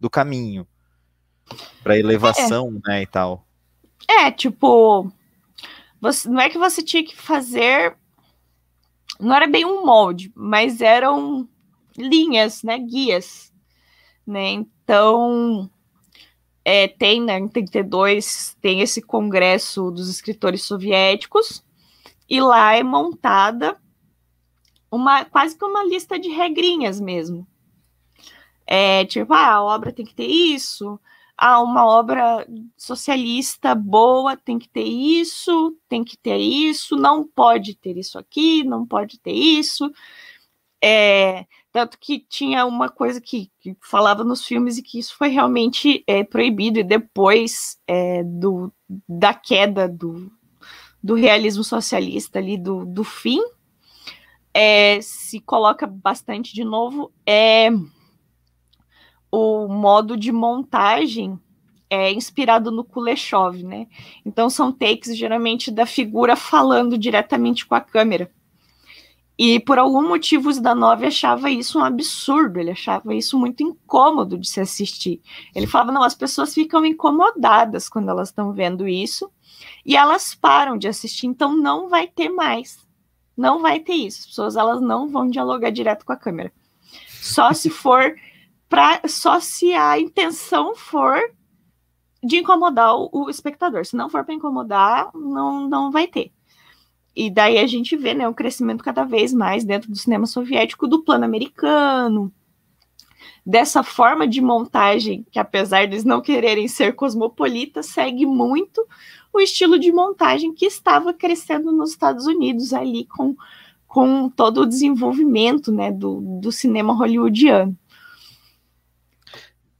do caminho para elevação, é. né, e tal. É, tipo, você, não é que você tinha que fazer não era bem um molde, mas eram linhas, né, guias, né? Então, é, tem né, em 32 tem esse congresso dos escritores soviéticos e lá é montada uma quase que uma lista de regrinhas mesmo, é, tipo, ah, a obra tem que ter isso, ah, uma obra socialista boa tem que ter isso, tem que ter isso, não pode ter isso aqui, não pode ter isso. É, tanto que tinha uma coisa que, que, falava nos filmes e que isso foi realmente é, proibido, e depois é, do, da queda do, do realismo socialista ali, do, do fim, é, se coloca bastante de novo. É, o modo de montagem é inspirado no Kuleshov, né? Então são takes geralmente da figura falando diretamente com a câmera. E por algum motivo o Danov achava isso um absurdo, ele achava isso muito incômodo de se assistir. Ele falava: não, as pessoas ficam incomodadas quando elas estão vendo isso e elas param de assistir, então não vai ter mais. Não vai ter isso. As pessoas elas não vão dialogar direto com a câmera. Só se for pra, só se a intenção for de incomodar o, o espectador. Se não for para incomodar, não, não vai ter. E daí a gente vê né, um crescimento cada vez mais dentro do cinema soviético do plano americano, dessa forma de montagem, que apesar deles não quererem ser cosmopolitas, segue muito o estilo de montagem que estava crescendo nos Estados Unidos ali com, com todo o desenvolvimento né, do, do cinema hollywoodiano.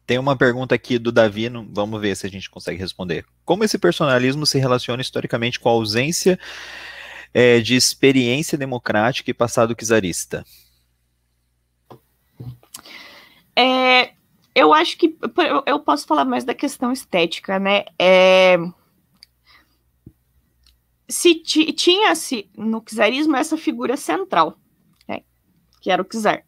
Tem uma pergunta aqui do Davi, vamos ver se a gente consegue responder. Como esse personalismo se relaciona historicamente com a ausência é, de experiência democrática e passado czarista? É, eu acho que eu posso falar mais da questão estética, né? É, se tinha-se no czarismo essa figura central, né? que era o czar.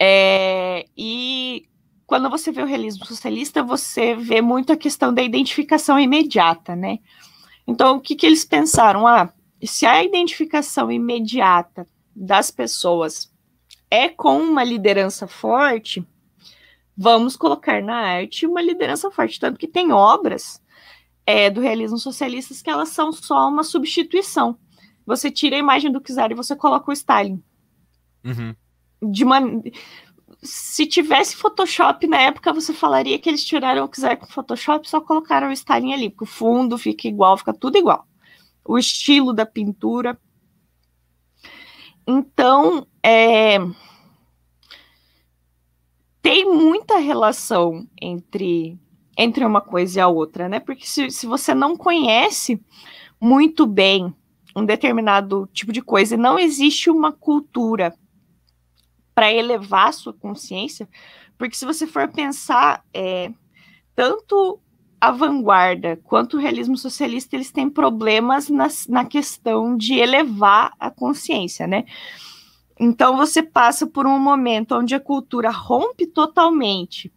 É, e quando você vê o realismo socialista, você vê muito a questão da identificação imediata, né? Então, o que, que eles pensaram? Ah, se a identificação imediata das pessoas é com uma liderança forte, vamos colocar na arte uma liderança forte. Tanto que tem obras é, do realismo socialista que elas são só uma substituição. Você tira a imagem do Kizar e você coloca o Stalin. Uhum. De uma se tivesse Photoshop na época, você falaria que eles tiraram o que quiser com Photoshop, só colocaram o styling ali, porque o fundo fica igual, fica tudo igual. O estilo da pintura. Então, é, tem muita relação entre entre uma coisa e a outra, né? Porque se, se você não conhece muito bem um determinado tipo de coisa, não existe uma cultura para elevar a sua consciência, porque se você for pensar, é, tanto a vanguarda quanto o realismo socialista, eles têm problemas na, na questão de elevar a consciência, né? Então você passa por um momento onde a cultura rompe totalmente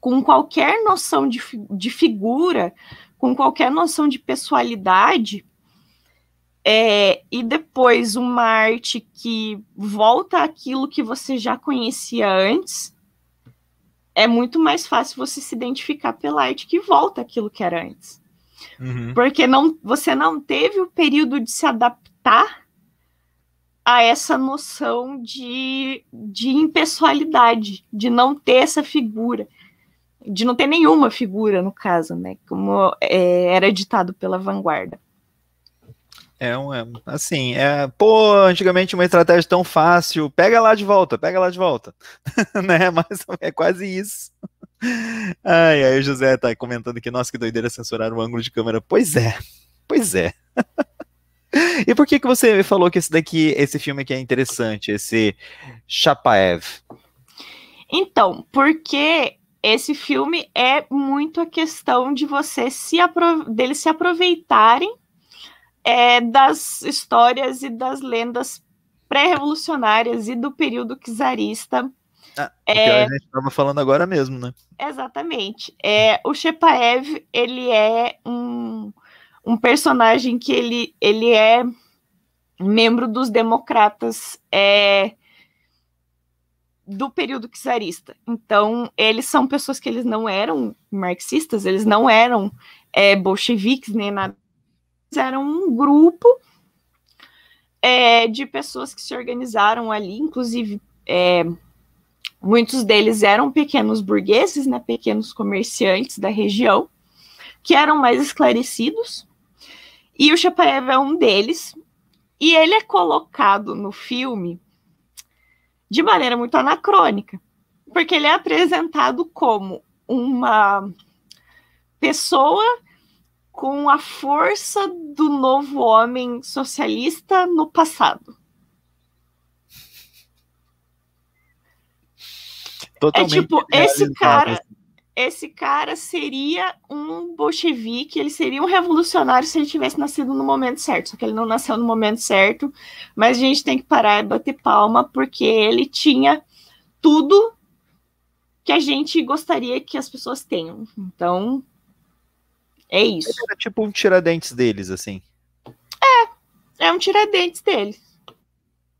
com qualquer noção de, de figura, com qualquer noção de pessoalidade, é, e depois uma arte que volta àquilo que você já conhecia antes, é muito mais fácil você se identificar pela arte que volta àquilo que era antes. Uhum. Porque não, você não teve o período de se adaptar a essa noção de, de impessoalidade, de não ter essa figura, de não ter nenhuma figura, no caso, né? Como é, era ditado pela vanguarda. É um, é, assim, é, pô, antigamente uma estratégia tão fácil, pega lá de volta, pega lá de volta, né, mas é quase isso. Ai, aí o José tá comentando que, nossa, que doideira censurar o ângulo de câmera. Pois é, pois é. e por que que você falou que esse daqui, esse filme aqui é interessante, esse Chapaev? Então, porque esse filme é muito a questão de você se dele se aproveitarem é, das histórias e das lendas pré-revolucionárias e do período czarista. Ah, é, a gente estava falando agora mesmo, né? Exatamente. É, o Shepaev, ele é um, um personagem que ele, ele é membro dos democratas é, do período czarista. Então, eles são pessoas que eles não eram marxistas, eles não eram é, bolcheviques nem nada eram um grupo é, de pessoas que se organizaram ali, inclusive é, muitos deles eram pequenos burgueses, né, pequenos comerciantes da região, que eram mais esclarecidos, e o Chapaev é um deles, e ele é colocado no filme de maneira muito anacrônica, porque ele é apresentado como uma pessoa com a força do novo homem socialista no passado. Totalmente é tipo, esse cara, assim. esse cara seria um bolchevique, ele seria um revolucionário se ele tivesse nascido no momento certo. Só que ele não nasceu no momento certo, mas a gente tem que parar e bater palma, porque ele tinha tudo que a gente gostaria que as pessoas tenham. Então, é isso. Ele era tipo um tiradentes deles, assim. É, é um tiradentes deles.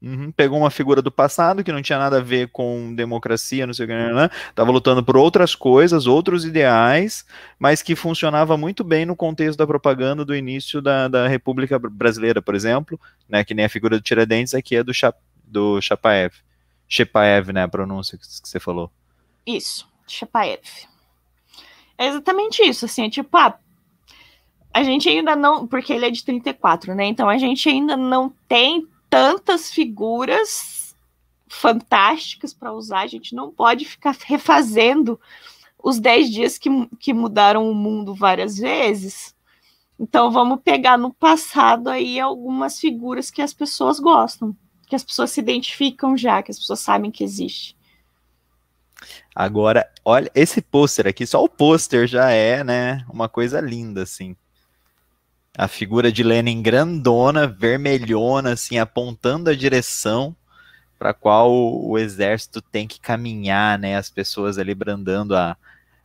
Uhum, pegou uma figura do passado que não tinha nada a ver com democracia, não sei o que, né? né, né. Tava lutando por outras coisas, outros ideais, mas que funcionava muito bem no contexto da propaganda do início da, da República Brasileira, por exemplo, né? Que nem a figura do Tiradentes aqui é do, Cha, do Chapaev. Chepaev, né? A pronúncia que, você falou. Isso, Chepaev. É exatamente isso, assim, é tipo, ah, a gente ainda não. Porque ele é de 34, né? Então a gente ainda não tem tantas figuras fantásticas para usar. A gente não pode ficar refazendo os 10 dias que, que mudaram o mundo várias vezes. Então vamos pegar no passado aí algumas figuras que as pessoas gostam, que as pessoas se identificam já, que as pessoas sabem que existe. Agora, olha, esse pôster aqui, só o pôster já é, né, uma coisa linda, assim a figura de Lenin grandona, vermelhona, assim, apontando a direção para qual o, o, exército tem que caminhar, né? As pessoas ali brandando a,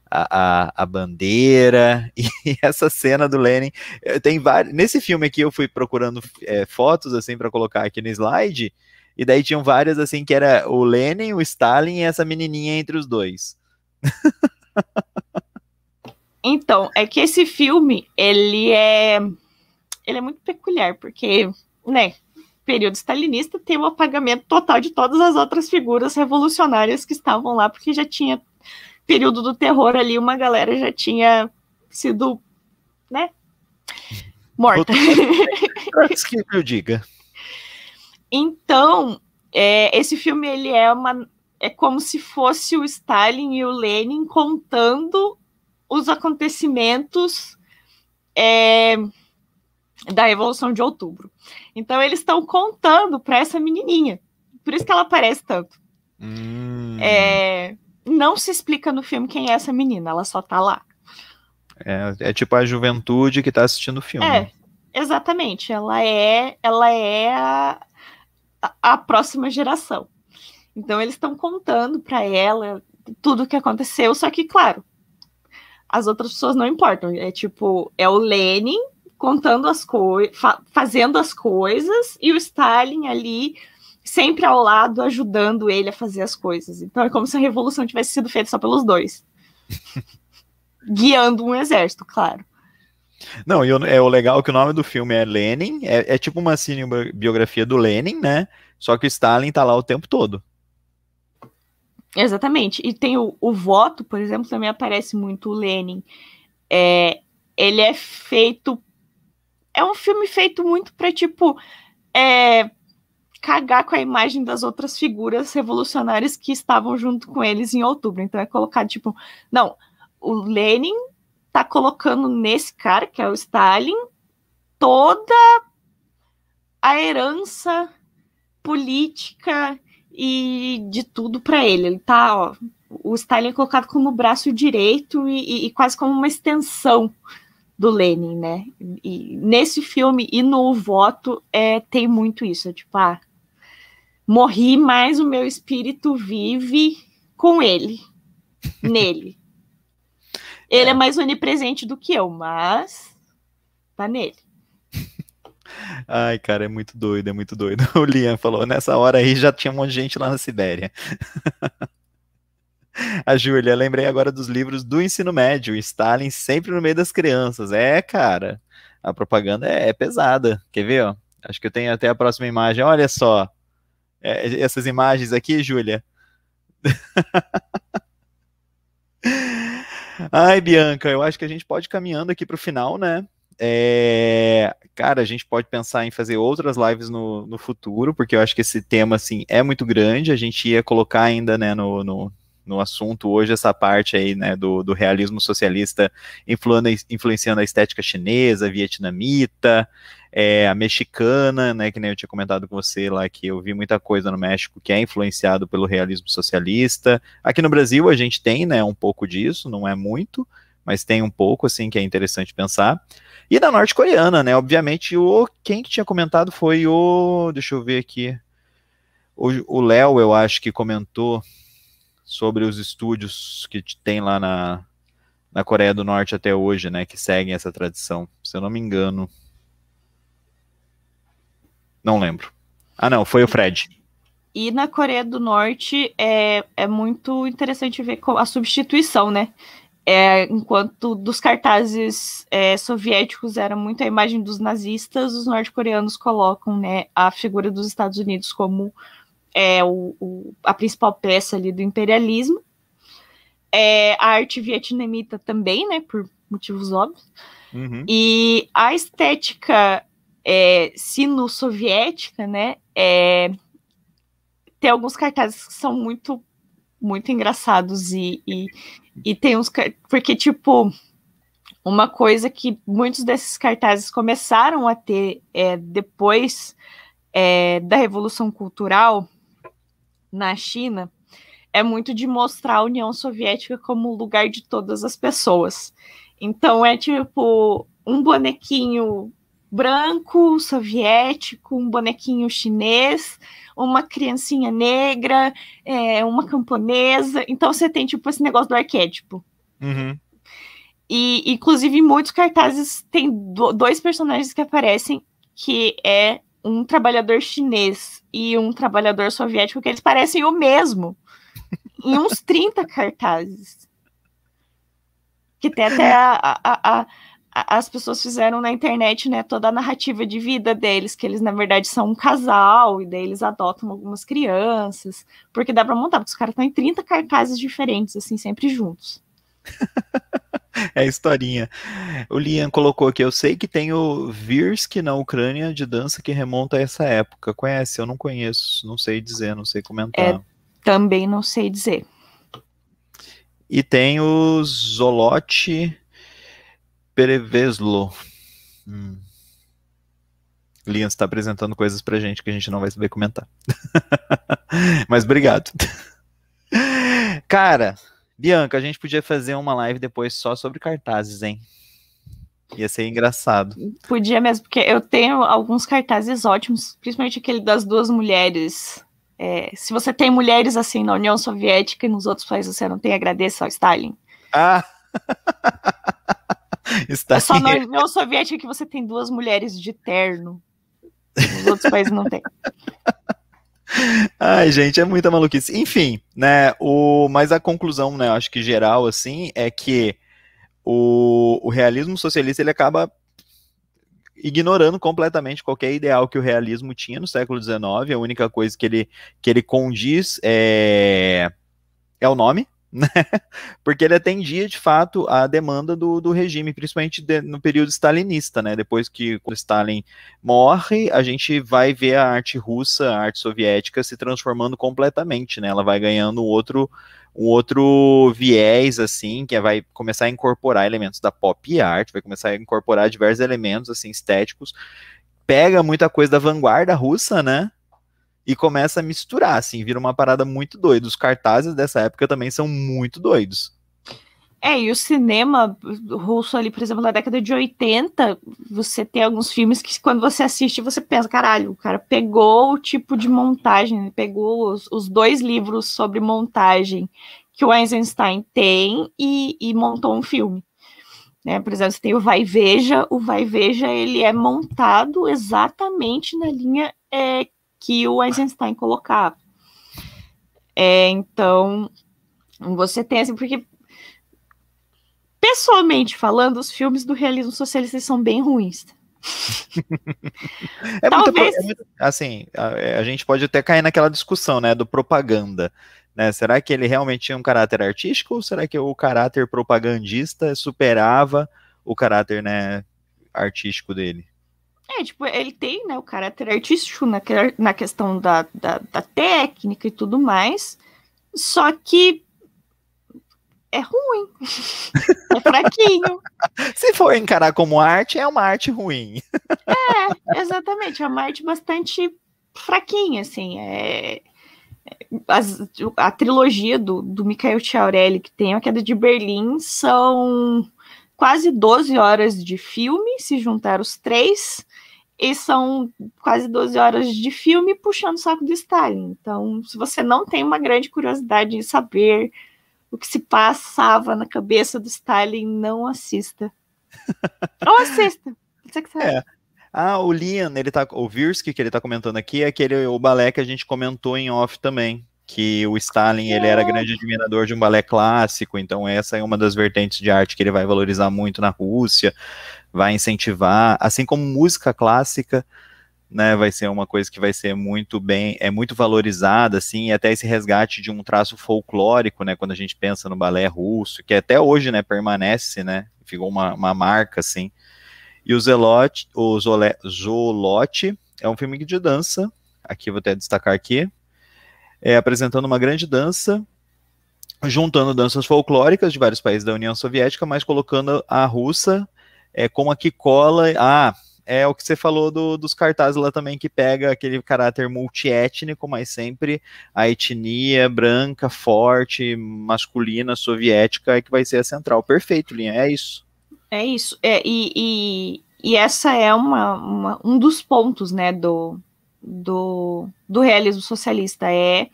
a, a, a bandeira. E essa cena do Lenin eh, tem vários. Nesse filme aqui eu fui procurando é, fotos assim para colocar aqui no slide. E daí tinham várias assim que era o Lenin, o Stalin e essa menininha entre os dois. Então, é que esse filme, ele é ele é muito peculiar, porque, né, período stalinista tem o um apagamento total de todas as outras figuras revolucionárias que estavam lá, porque já tinha período do terror ali, uma galera já tinha sido, né, morta. que eu diga. Então, é, esse filme, ele é uma é como se fosse o Stalin e o Lenin contando os acontecimentos é, da Revolução de Outubro. Então, eles estão contando para essa menininha. Por isso que ela aparece tanto. Hum. É, não se explica no filme quem é essa menina, ela só tá lá. É, é tipo a juventude que tá assistindo o filme. É, exatamente. Ela é, ela é a, a próxima geração. Então eles estão contando para ela tudo o que aconteceu, só que claro, as outras pessoas não importam. É tipo, é o Lenin contando as coisas, fa fazendo as coisas, e o Stalin ali sempre ao lado, ajudando ele a fazer as coisas. Então é como se a revolução tivesse sido feita só pelos dois. Guiando um exército, claro. Não, e o, é o legal que o nome do filme é Lenin, é, é tipo uma cinebiografia do Lenin, né? Só que o Stalin tá lá o tempo todo. Exatamente. E tem o, o voto, por exemplo, também aparece muito o Lenin. É, ele é feito. É um filme feito muito para tipo. É, cagar com a imagem das outras figuras revolucionárias que estavam junto com eles em outubro. Então é colocar tipo, não, o Lenin tá colocando nesse cara, que é o Stalin, toda a herança política e de tudo para ele. Ele tá, ó, o Stalin é colocado como braço direito e, e, e quase como uma extensão do Lenin, né? E nesse filme e no Voto é, tem muito isso, é tipo, ah, morri, mas o meu espírito vive com ele, nele. Ele é, é mais onipresente do que eu, mas tá nele. Ai, cara, é muito doido, é muito doido. O Lian falou, nessa hora aí já tinha um monte de gente lá na Sibéria. A Júlia, lembrei agora dos livros do ensino médio, Stalin sempre no meio das crianças. É, cara, a propaganda é, é pesada. Quer ver, ó? Acho que eu tenho até a próxima imagem. Olha só. É, essas imagens aqui, Júlia. Ai, Bianca, eu acho que a gente pode ir caminhando aqui para o final, né? É, cara, a gente pode pensar em fazer outras lives no, no futuro, porque eu acho que esse tema, assim, é muito grande. A gente ia colocar ainda, né, no, no, no assunto hoje essa parte aí, né, do, do realismo socialista influenciando a estética chinesa, vietnamita, é, a mexicana, né, que nem eu tinha comentado com você lá, que eu vi muita coisa no México que é influenciado pelo realismo socialista. Aqui no Brasil a gente tem, né, um pouco disso, não é muito, mas tem um pouco, assim, que é interessante pensar. E da norte-coreana, né? Obviamente, o quem que tinha comentado foi o. Deixa eu ver aqui. O Léo, eu acho que comentou sobre os estúdios que tem lá na, na Coreia do Norte até hoje, né? Que seguem essa tradição, se eu não me engano. Não lembro. Ah, não, foi o Fred. E na Coreia do Norte é, é muito interessante ver a substituição, né? É, enquanto dos cartazes é, soviéticos era muito a imagem dos nazistas, os norte-coreanos colocam né, a figura dos Estados Unidos como é, o, o, a principal peça ali do imperialismo. É, a arte vietnamita também, né, por motivos óbvios. Uhum. E a estética é, sino-soviética, né, é, tem alguns cartazes que são muito, muito engraçados e, e e tem uns. Porque, tipo, uma coisa que muitos desses cartazes começaram a ter é, depois é, da Revolução Cultural na China é muito de mostrar a União Soviética como o lugar de todas as pessoas. Então é tipo um bonequinho branco, soviético, um bonequinho chinês, uma criancinha negra, é, uma camponesa. Então você tem tipo esse negócio do arquétipo. Uhum. E inclusive em muitos cartazes tem do, dois personagens que aparecem que é um trabalhador chinês e um trabalhador soviético que eles parecem o mesmo em uns 30 cartazes. Que tem até a, a, a as pessoas fizeram na internet, né, toda a narrativa de vida deles, que eles na verdade são um casal e daí eles adotam algumas crianças, porque dá para montar, porque os caras estão em 30 cartazes diferentes assim, sempre juntos. é a historinha. O Lian colocou aqui, eu sei que tem o Virsk na Ucrânia de dança que remonta a essa época. Conhece? Eu não conheço, não sei dizer, não sei comentar. É, também não sei dizer. E tem o Zolote Preveslo. Hum. Lian está apresentando coisas a gente que a gente não vai saber comentar. Mas obrigado. Cara, Bianca, a gente podia fazer uma live depois só sobre cartazes, hein? Ia ser engraçado. Podia mesmo, porque eu tenho alguns cartazes ótimos, principalmente aquele das duas mulheres. É, se você tem mulheres assim na União Soviética e nos outros países você não tem, agradeça ao Stalin. Ah! Está é só na União Soviética que você tem duas mulheres de terno. os outros países não têm Ai, gente, é muita maluquice. Enfim, né, o, mas a conclusão, né, acho que geral, assim, é que o, o realismo socialista, ele acaba ignorando completamente qualquer ideal que o realismo tinha no século XIX, a única coisa que ele, que ele condiz é, é o nome, né? Porque ele atendia de fato a demanda do, do regime, principalmente de, no período stalinista, né? Depois que quando Stalin morre, a gente vai ver a arte russa, a arte soviética se transformando completamente, né? Ela vai ganhando outro um outro viés assim, que é, vai começar a incorporar elementos da pop art, vai começar a incorporar diversos elementos assim estéticos. Pega muita coisa da vanguarda russa, né? e começa a misturar, assim, vira uma parada muito doida. Os cartazes dessa época também são muito doidos. É, e o cinema russo ali, por exemplo, na década de 80, você tem alguns filmes que quando você assiste, você pensa, caralho, o cara pegou o tipo de montagem, pegou os, os dois livros sobre montagem que o Eisenstein tem e, e montou um filme. Né? Por exemplo, você tem o Vai Veja, o Vai Veja ele é montado exatamente na linha é, que o Eisenstein colocava. É, então, você tem assim, porque pessoalmente falando, os filmes do realismo socialista são bem ruins. é Talvez... É muito, assim, a, é, a, gente pode até cair naquela discussão, né, do propaganda. Né? Será que ele realmente tinha um caráter artístico ou será que o caráter propagandista superava o caráter, né, artístico dele? É, tipo, ele tem, né, o caráter artístico na, na questão da, da, da técnica e tudo mais, só que é ruim. é fraquinho. Se for encarar como arte, é uma arte ruim. é, exatamente. É uma arte bastante fraquinha, assim. É... é as, a trilogia do, do Mikhail Chiarelli, que tem A Queda de Berlim, são quase 12 horas de filme, se juntar os três. E são quase 12 horas de filme puxando o saco do Stalin. Então, se você não tem uma grande curiosidade em saber o que se passava na cabeça do Stalin, não assista. Ou assista. Você que sabe. É. Ah, o Lian, ele tá, o Virsky que ele tá comentando aqui, é aquele o balé que a gente comentou em off também, que o Stalin é. ele era grande admirador de um balé clássico, então essa é uma das vertentes de arte que ele vai valorizar muito na Rússia vai incentivar, assim como música clássica, né, vai ser uma coisa que vai ser muito bem, é muito valorizada, assim, e até esse resgate de um traço folclórico, né, quando a gente pensa no balé russo, que até hoje, né, permanece, né, ficou uma, uma marca, assim, e o Zelote, o Zole, Zolote, é um filme de dança, aqui vou até destacar aqui, é, apresentando uma grande dança, juntando danças folclóricas de vários países da União Soviética, mas colocando a russa é, como a que cola. Ah, é o que você falou do, dos cartazes lá também, que pega aquele caráter multiétnico, mas sempre a etnia branca, forte, masculina, soviética, é que vai ser a central. Perfeito, Linha, é isso. É isso. É, e, e, e essa é uma, uma, um dos pontos né, do, do, do realismo socialista, é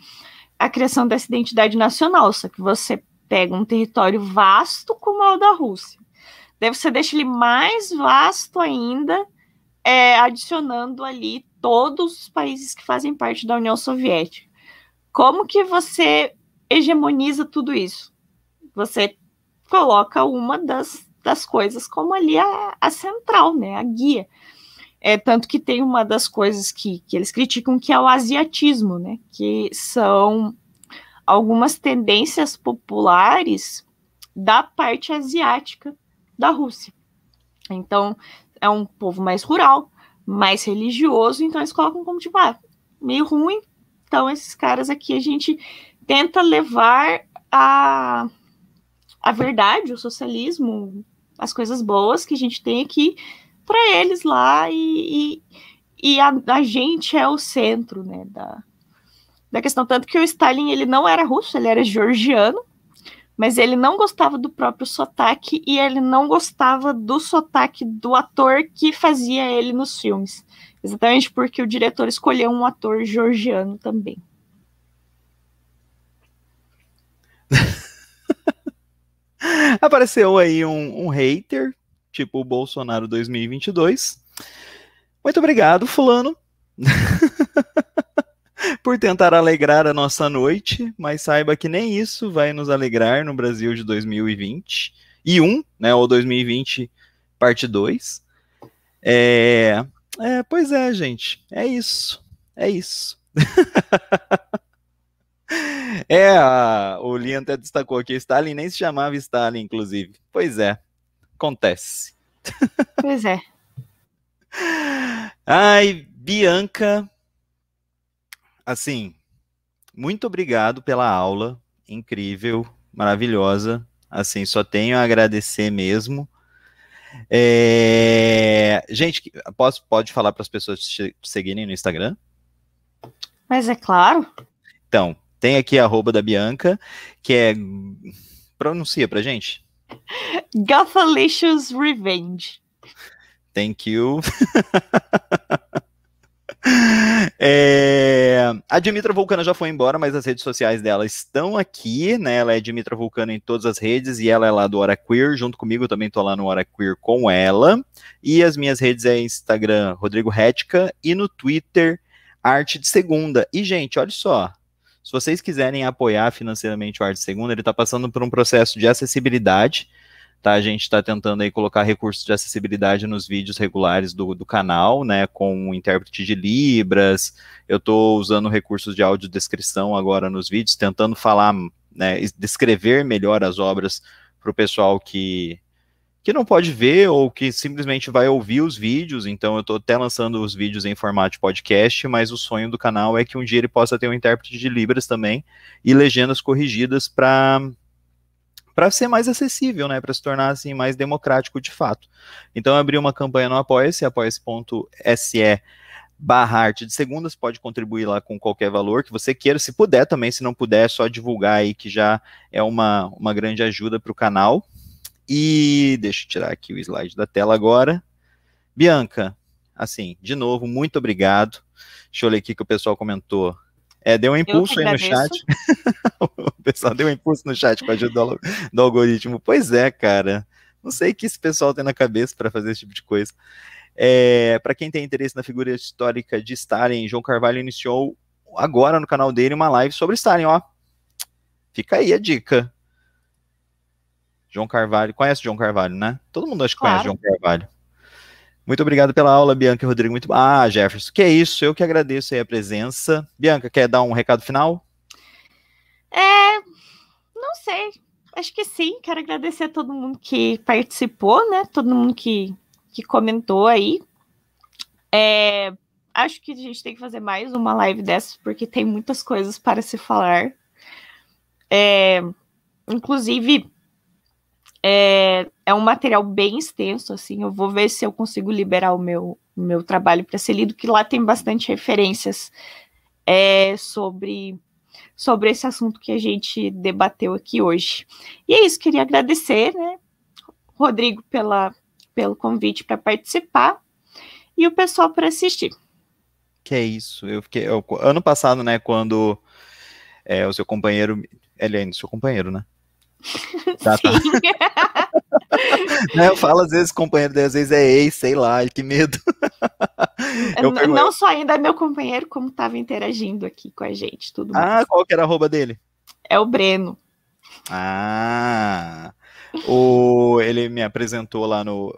a criação dessa identidade nacional, só que você pega um território vasto como é o da Rússia Daí você deixa ele mais vasto ainda, é, adicionando ali todos os países que fazem parte da União Soviética. Como que você hegemoniza tudo isso? Você coloca uma das, das coisas como ali a, a central, né, a guia. É, tanto que tem uma das coisas que, que eles criticam, que é o asiatismo, né, que são algumas tendências populares da parte asiática da Rússia. Então, é um povo mais rural, mais religioso, então eles colocam como tipo, ah, meio ruim. Então, esses caras aqui a gente tenta levar a, a verdade, o socialismo, as coisas boas que a gente tem aqui para eles lá e, e, e a, a, gente é o centro né, da, da questão. Tanto que o Stalin ele não era russo, ele era georgiano, mas ele não gostava do próprio sotaque e ele não gostava do sotaque do ator que fazia ele nos filmes. Exatamente porque o diretor escolheu um ator georgiano também. Apareceu aí um, um hater, tipo o Bolsonaro 2022. Muito obrigado, Fulano. por tentar alegrar a nossa noite, mas saiba que nem isso vai nos alegrar no Brasil de 2020 e um, né, ou 2020 parte 2. É, é, pois é, gente, é isso, é isso. é, a, o Lian até destacou que Stalin nem se chamava Stalin, inclusive. Pois é, acontece. Pois é. Ai, Bianca, Assim, muito obrigado pela aula, incrível, maravilhosa. Assim, só tenho a agradecer mesmo. É... Gente, posso, pode falar para as pessoas te seguirem no Instagram? Mas é claro. Então, tem aqui a arroba da Bianca, que é. Pronuncia para gente. Gothalicious Revenge. Thank you. É... A Dimitra Vulcana já foi embora, mas as redes sociais dela estão aqui, né? Ela é Dimitra Vulcana em todas as redes e ela é lá do Hora Queer, junto comigo também tô lá no Hora Queer com ela. E as minhas redes é Instagram Rodrigo Hética e no Twitter Arte de Segunda. E gente, olha só, se vocês quiserem apoiar financeiramente o Arte de Segunda, ele está passando por um processo de acessibilidade tá? A gente está tentando aí colocar recursos de acessibilidade nos vídeos regulares do, do canal, né? Com o intérprete de Libras. Eu estou usando recursos de audiodescrição agora nos vídeos, tentando falar, né? Descrever melhor as obras para o pessoal que que não pode ver ou que simplesmente vai ouvir os vídeos, então eu estou até lançando os vídeos em formato podcast, mas o sonho do canal é que um dia ele possa ter um intérprete de Libras também e legendas corrigidas para para ser mais acessível, né, para se tornar assim mais democrático de fato. Então eu abri uma campanha no Apoia-se, apoia.se barra arte de segundas, pode contribuir lá com qualquer valor que você queira, se puder também, se não puder, é só divulgar aí que já é uma, uma grande ajuda para o canal. E deixa eu tirar aqui o slide da tela agora. Bianca, assim, de novo, muito obrigado. Deixa eu ler aqui que o pessoal comentou. É, deu um impulso aí no chat. o pessoal deu um impulso no chat com a ajuda do, do algoritmo. Pois é, cara. Não sei o que esse pessoal tem na cabeça para fazer esse tipo de coisa. É, para quem tem interesse na figura histórica de Stalin, João Carvalho iniciou agora no canal dele uma live sobre Stalin, ó. Fica aí a dica. João Carvalho, conhece João Carvalho, né? Todo mundo acho que claro. conhece João Carvalho. Muito obrigado pela aula, Bianca e Rodrigo. Muito Ah, Jefferson, que é isso. Eu que agradeço aí a presença. Bianca, quer dar um recado final? É, não sei. Acho que sim. Quero agradecer a todo mundo que participou, né? Todo mundo que, que comentou aí. É, acho que a gente tem que fazer mais uma live dessa porque tem muitas coisas para se falar. É, inclusive, é, é um material bem extenso, assim. Eu vou ver se eu consigo liberar o meu, meu trabalho para ser lido, que lá tem bastante referências é, sobre sobre esse assunto que a gente debateu aqui hoje. E é isso, queria agradecer, né, Rodrigo, pela, pelo convite para participar e o pessoal para assistir. Que é isso. Eu fiquei eu, ano passado, né, quando é, o seu companheiro, ele é seu companheiro, né? Tá, tá. né, eu falo às vezes companheiro dele, às vezes é ex, sei lá, que medo. eu não só ainda é meu companheiro, como estava interagindo aqui com a gente, tudo Ah, qual que era a arroba dele? É o Breno. Ah, o, ele me apresentou lá no,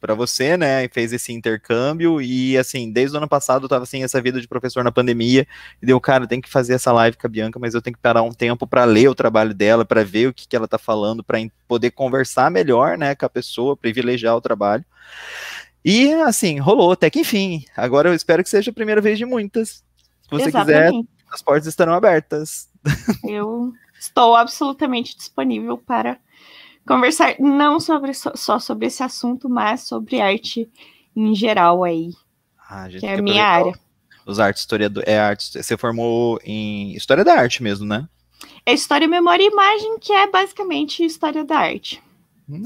para você, né? E fez esse intercâmbio e assim, desde o ano passado eu tava assim essa vida de professor na pandemia e deu, cara, tem que fazer essa live com a Bianca, mas eu tenho que parar um tempo para ler o trabalho dela, para ver o que, que ela tá falando, para poder conversar melhor, né, com a pessoa, privilegiar o trabalho. E assim, rolou até que enfim. Agora eu espero que seja a primeira vez de muitas. Se você Exatamente. quiser, as portas estarão abertas. Eu estou absolutamente disponível para conversar não sobre, só sobre esse assunto, mas sobre arte em geral aí. Ah, que é a minha área. Os artes historiador, é arte, você formou em história da arte mesmo, né? É história, memória e imagem, que é basicamente história da arte.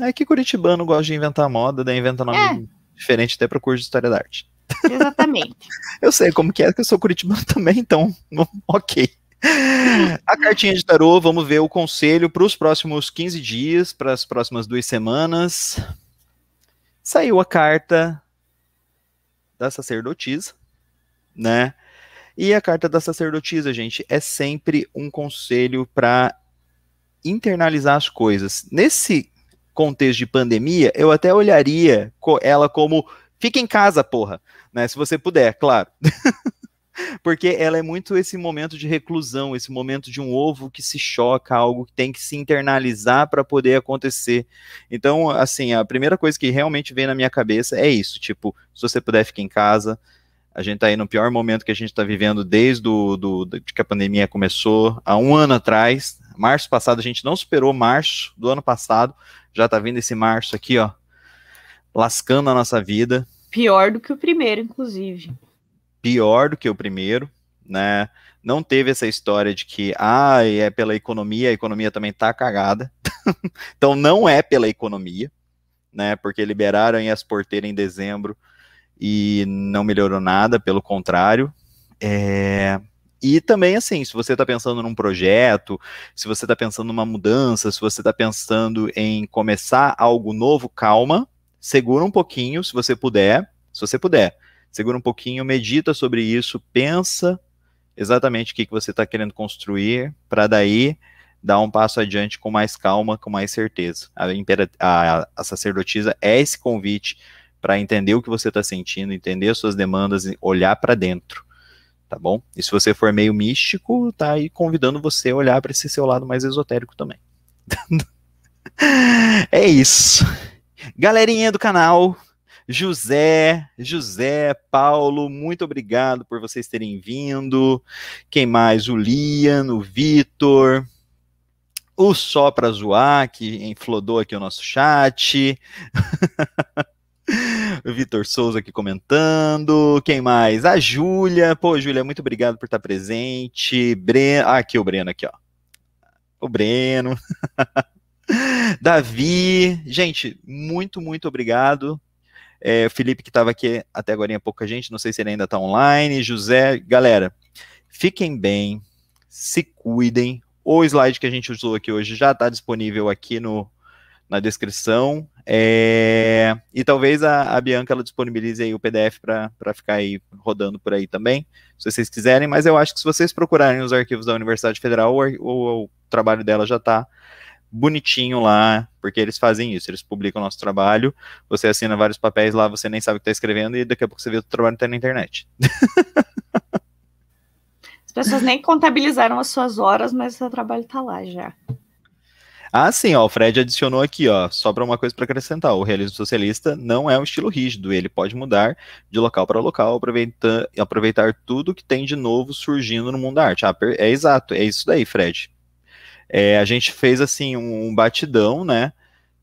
É que curitibano gosta de inventar moda, daí inventa nome é. diferente até para o curso de história da arte. Exatamente. eu sei como que é, que eu sou curitibano também, então, ok. A cartinha de tarô, vamos ver o conselho para os próximos 15 dias, para as próximas duas semanas. Saiu a carta da sacerdotisa, né? E a carta da sacerdotisa, gente, é sempre um conselho para internalizar as coisas. Nesse contexto de pandemia, eu até olharia ela como fica em casa, porra, né? Se você puder, claro. Porque ela é muito esse momento de reclusão, esse momento de um ovo que se choca, algo que tem que se internalizar para poder acontecer. Então, assim, a primeira coisa que realmente vem na minha cabeça é isso: tipo, se você puder ficar em casa, a gente está aí no pior momento que a gente está vivendo desde do, do, que a pandemia começou, há um ano atrás, março passado, a gente não superou março do ano passado, já está vindo esse março aqui, ó, lascando a nossa vida. Pior do que o primeiro, inclusive pior do que o primeiro, né? Não teve essa história de que, ah, é pela economia, a economia também tá cagada. então não é pela economia, né? Porque liberaram as porteiras em dezembro e não melhorou nada, pelo contrário. É... E também, assim, se você está pensando num projeto, se você está pensando numa mudança, se você está pensando em começar algo novo, calma, segura um pouquinho, se você puder, se você puder segura um pouquinho, medita sobre isso, pensa exatamente o que, que você está querendo construir, para daí dar um passo adiante com mais calma, com mais certeza. A, impera, a, a sacerdotisa é esse convite para entender o que você está sentindo, entender as suas demandas, olhar para dentro, tá bom? E se você for meio místico, tá aí convidando você a olhar para esse seu lado mais esotérico também. é isso. Galerinha do canal, José, José, Paulo, muito obrigado por vocês terem vindo. Quem mais? O Lian, o Vitor, o Só Pra Zoar, que inflodou aqui o nosso chat. o Vitor Souza aqui comentando. Quem mais? A Júlia. Pô, Júlia, muito obrigado por estar presente. Breno. Ah, aqui o Breno, aqui, ó. O Breno. Davi, gente, muito, muito obrigado é, Felipe que estava aqui até agora, pouca gente, não sei se ele ainda está online, José, galera, fiquem bem, se cuidem, o slide que a gente usou aqui hoje já está disponível aqui no, na descrição, é, e talvez a, a, Bianca ela disponibilize aí o PDF para ficar aí rodando por aí também, se vocês quiserem, mas eu acho que se vocês procurarem os arquivos da Universidade Federal, o, o, o trabalho dela já está bonitinho lá, porque eles fazem isso, eles publicam o nosso trabalho, você assina vários papéis lá, você nem sabe o que está escrevendo, e daqui a pouco você vê o trabalho tá na internet. As pessoas nem contabilizaram as suas horas, mas o seu trabalho está lá já. Ah, sim, ó, o Fred adicionou aqui, ó, só para uma coisa para acrescentar, o realismo socialista não é um estilo rígido, ele pode mudar de local para local, aproveitar, aproveitar tudo que tem de novo surgindo no mundo da arte. Ah, é exato, é isso daí, Fred. É, a gente fez assim um batidão, né?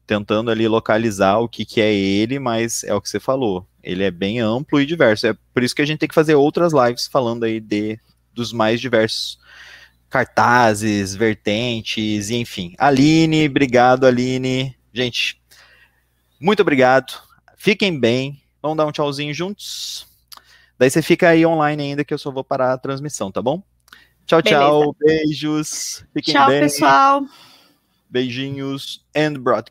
Tentando ali localizar o que, que é ele, mas é o que você falou. Ele é bem amplo e diverso. É por isso que a gente tem que fazer outras lives falando aí de, dos mais diversos cartazes, vertentes, enfim. Aline, obrigado, Aline. Gente, muito obrigado. Fiquem bem. Vamos dar um tchauzinho juntos. Daí você fica aí online ainda que eu só vou parar a transmissão, tá bom? Tchau, Beleza. tchau. Beijos. Fiquem tchau, bem. pessoal. Beijinhos and broadcast.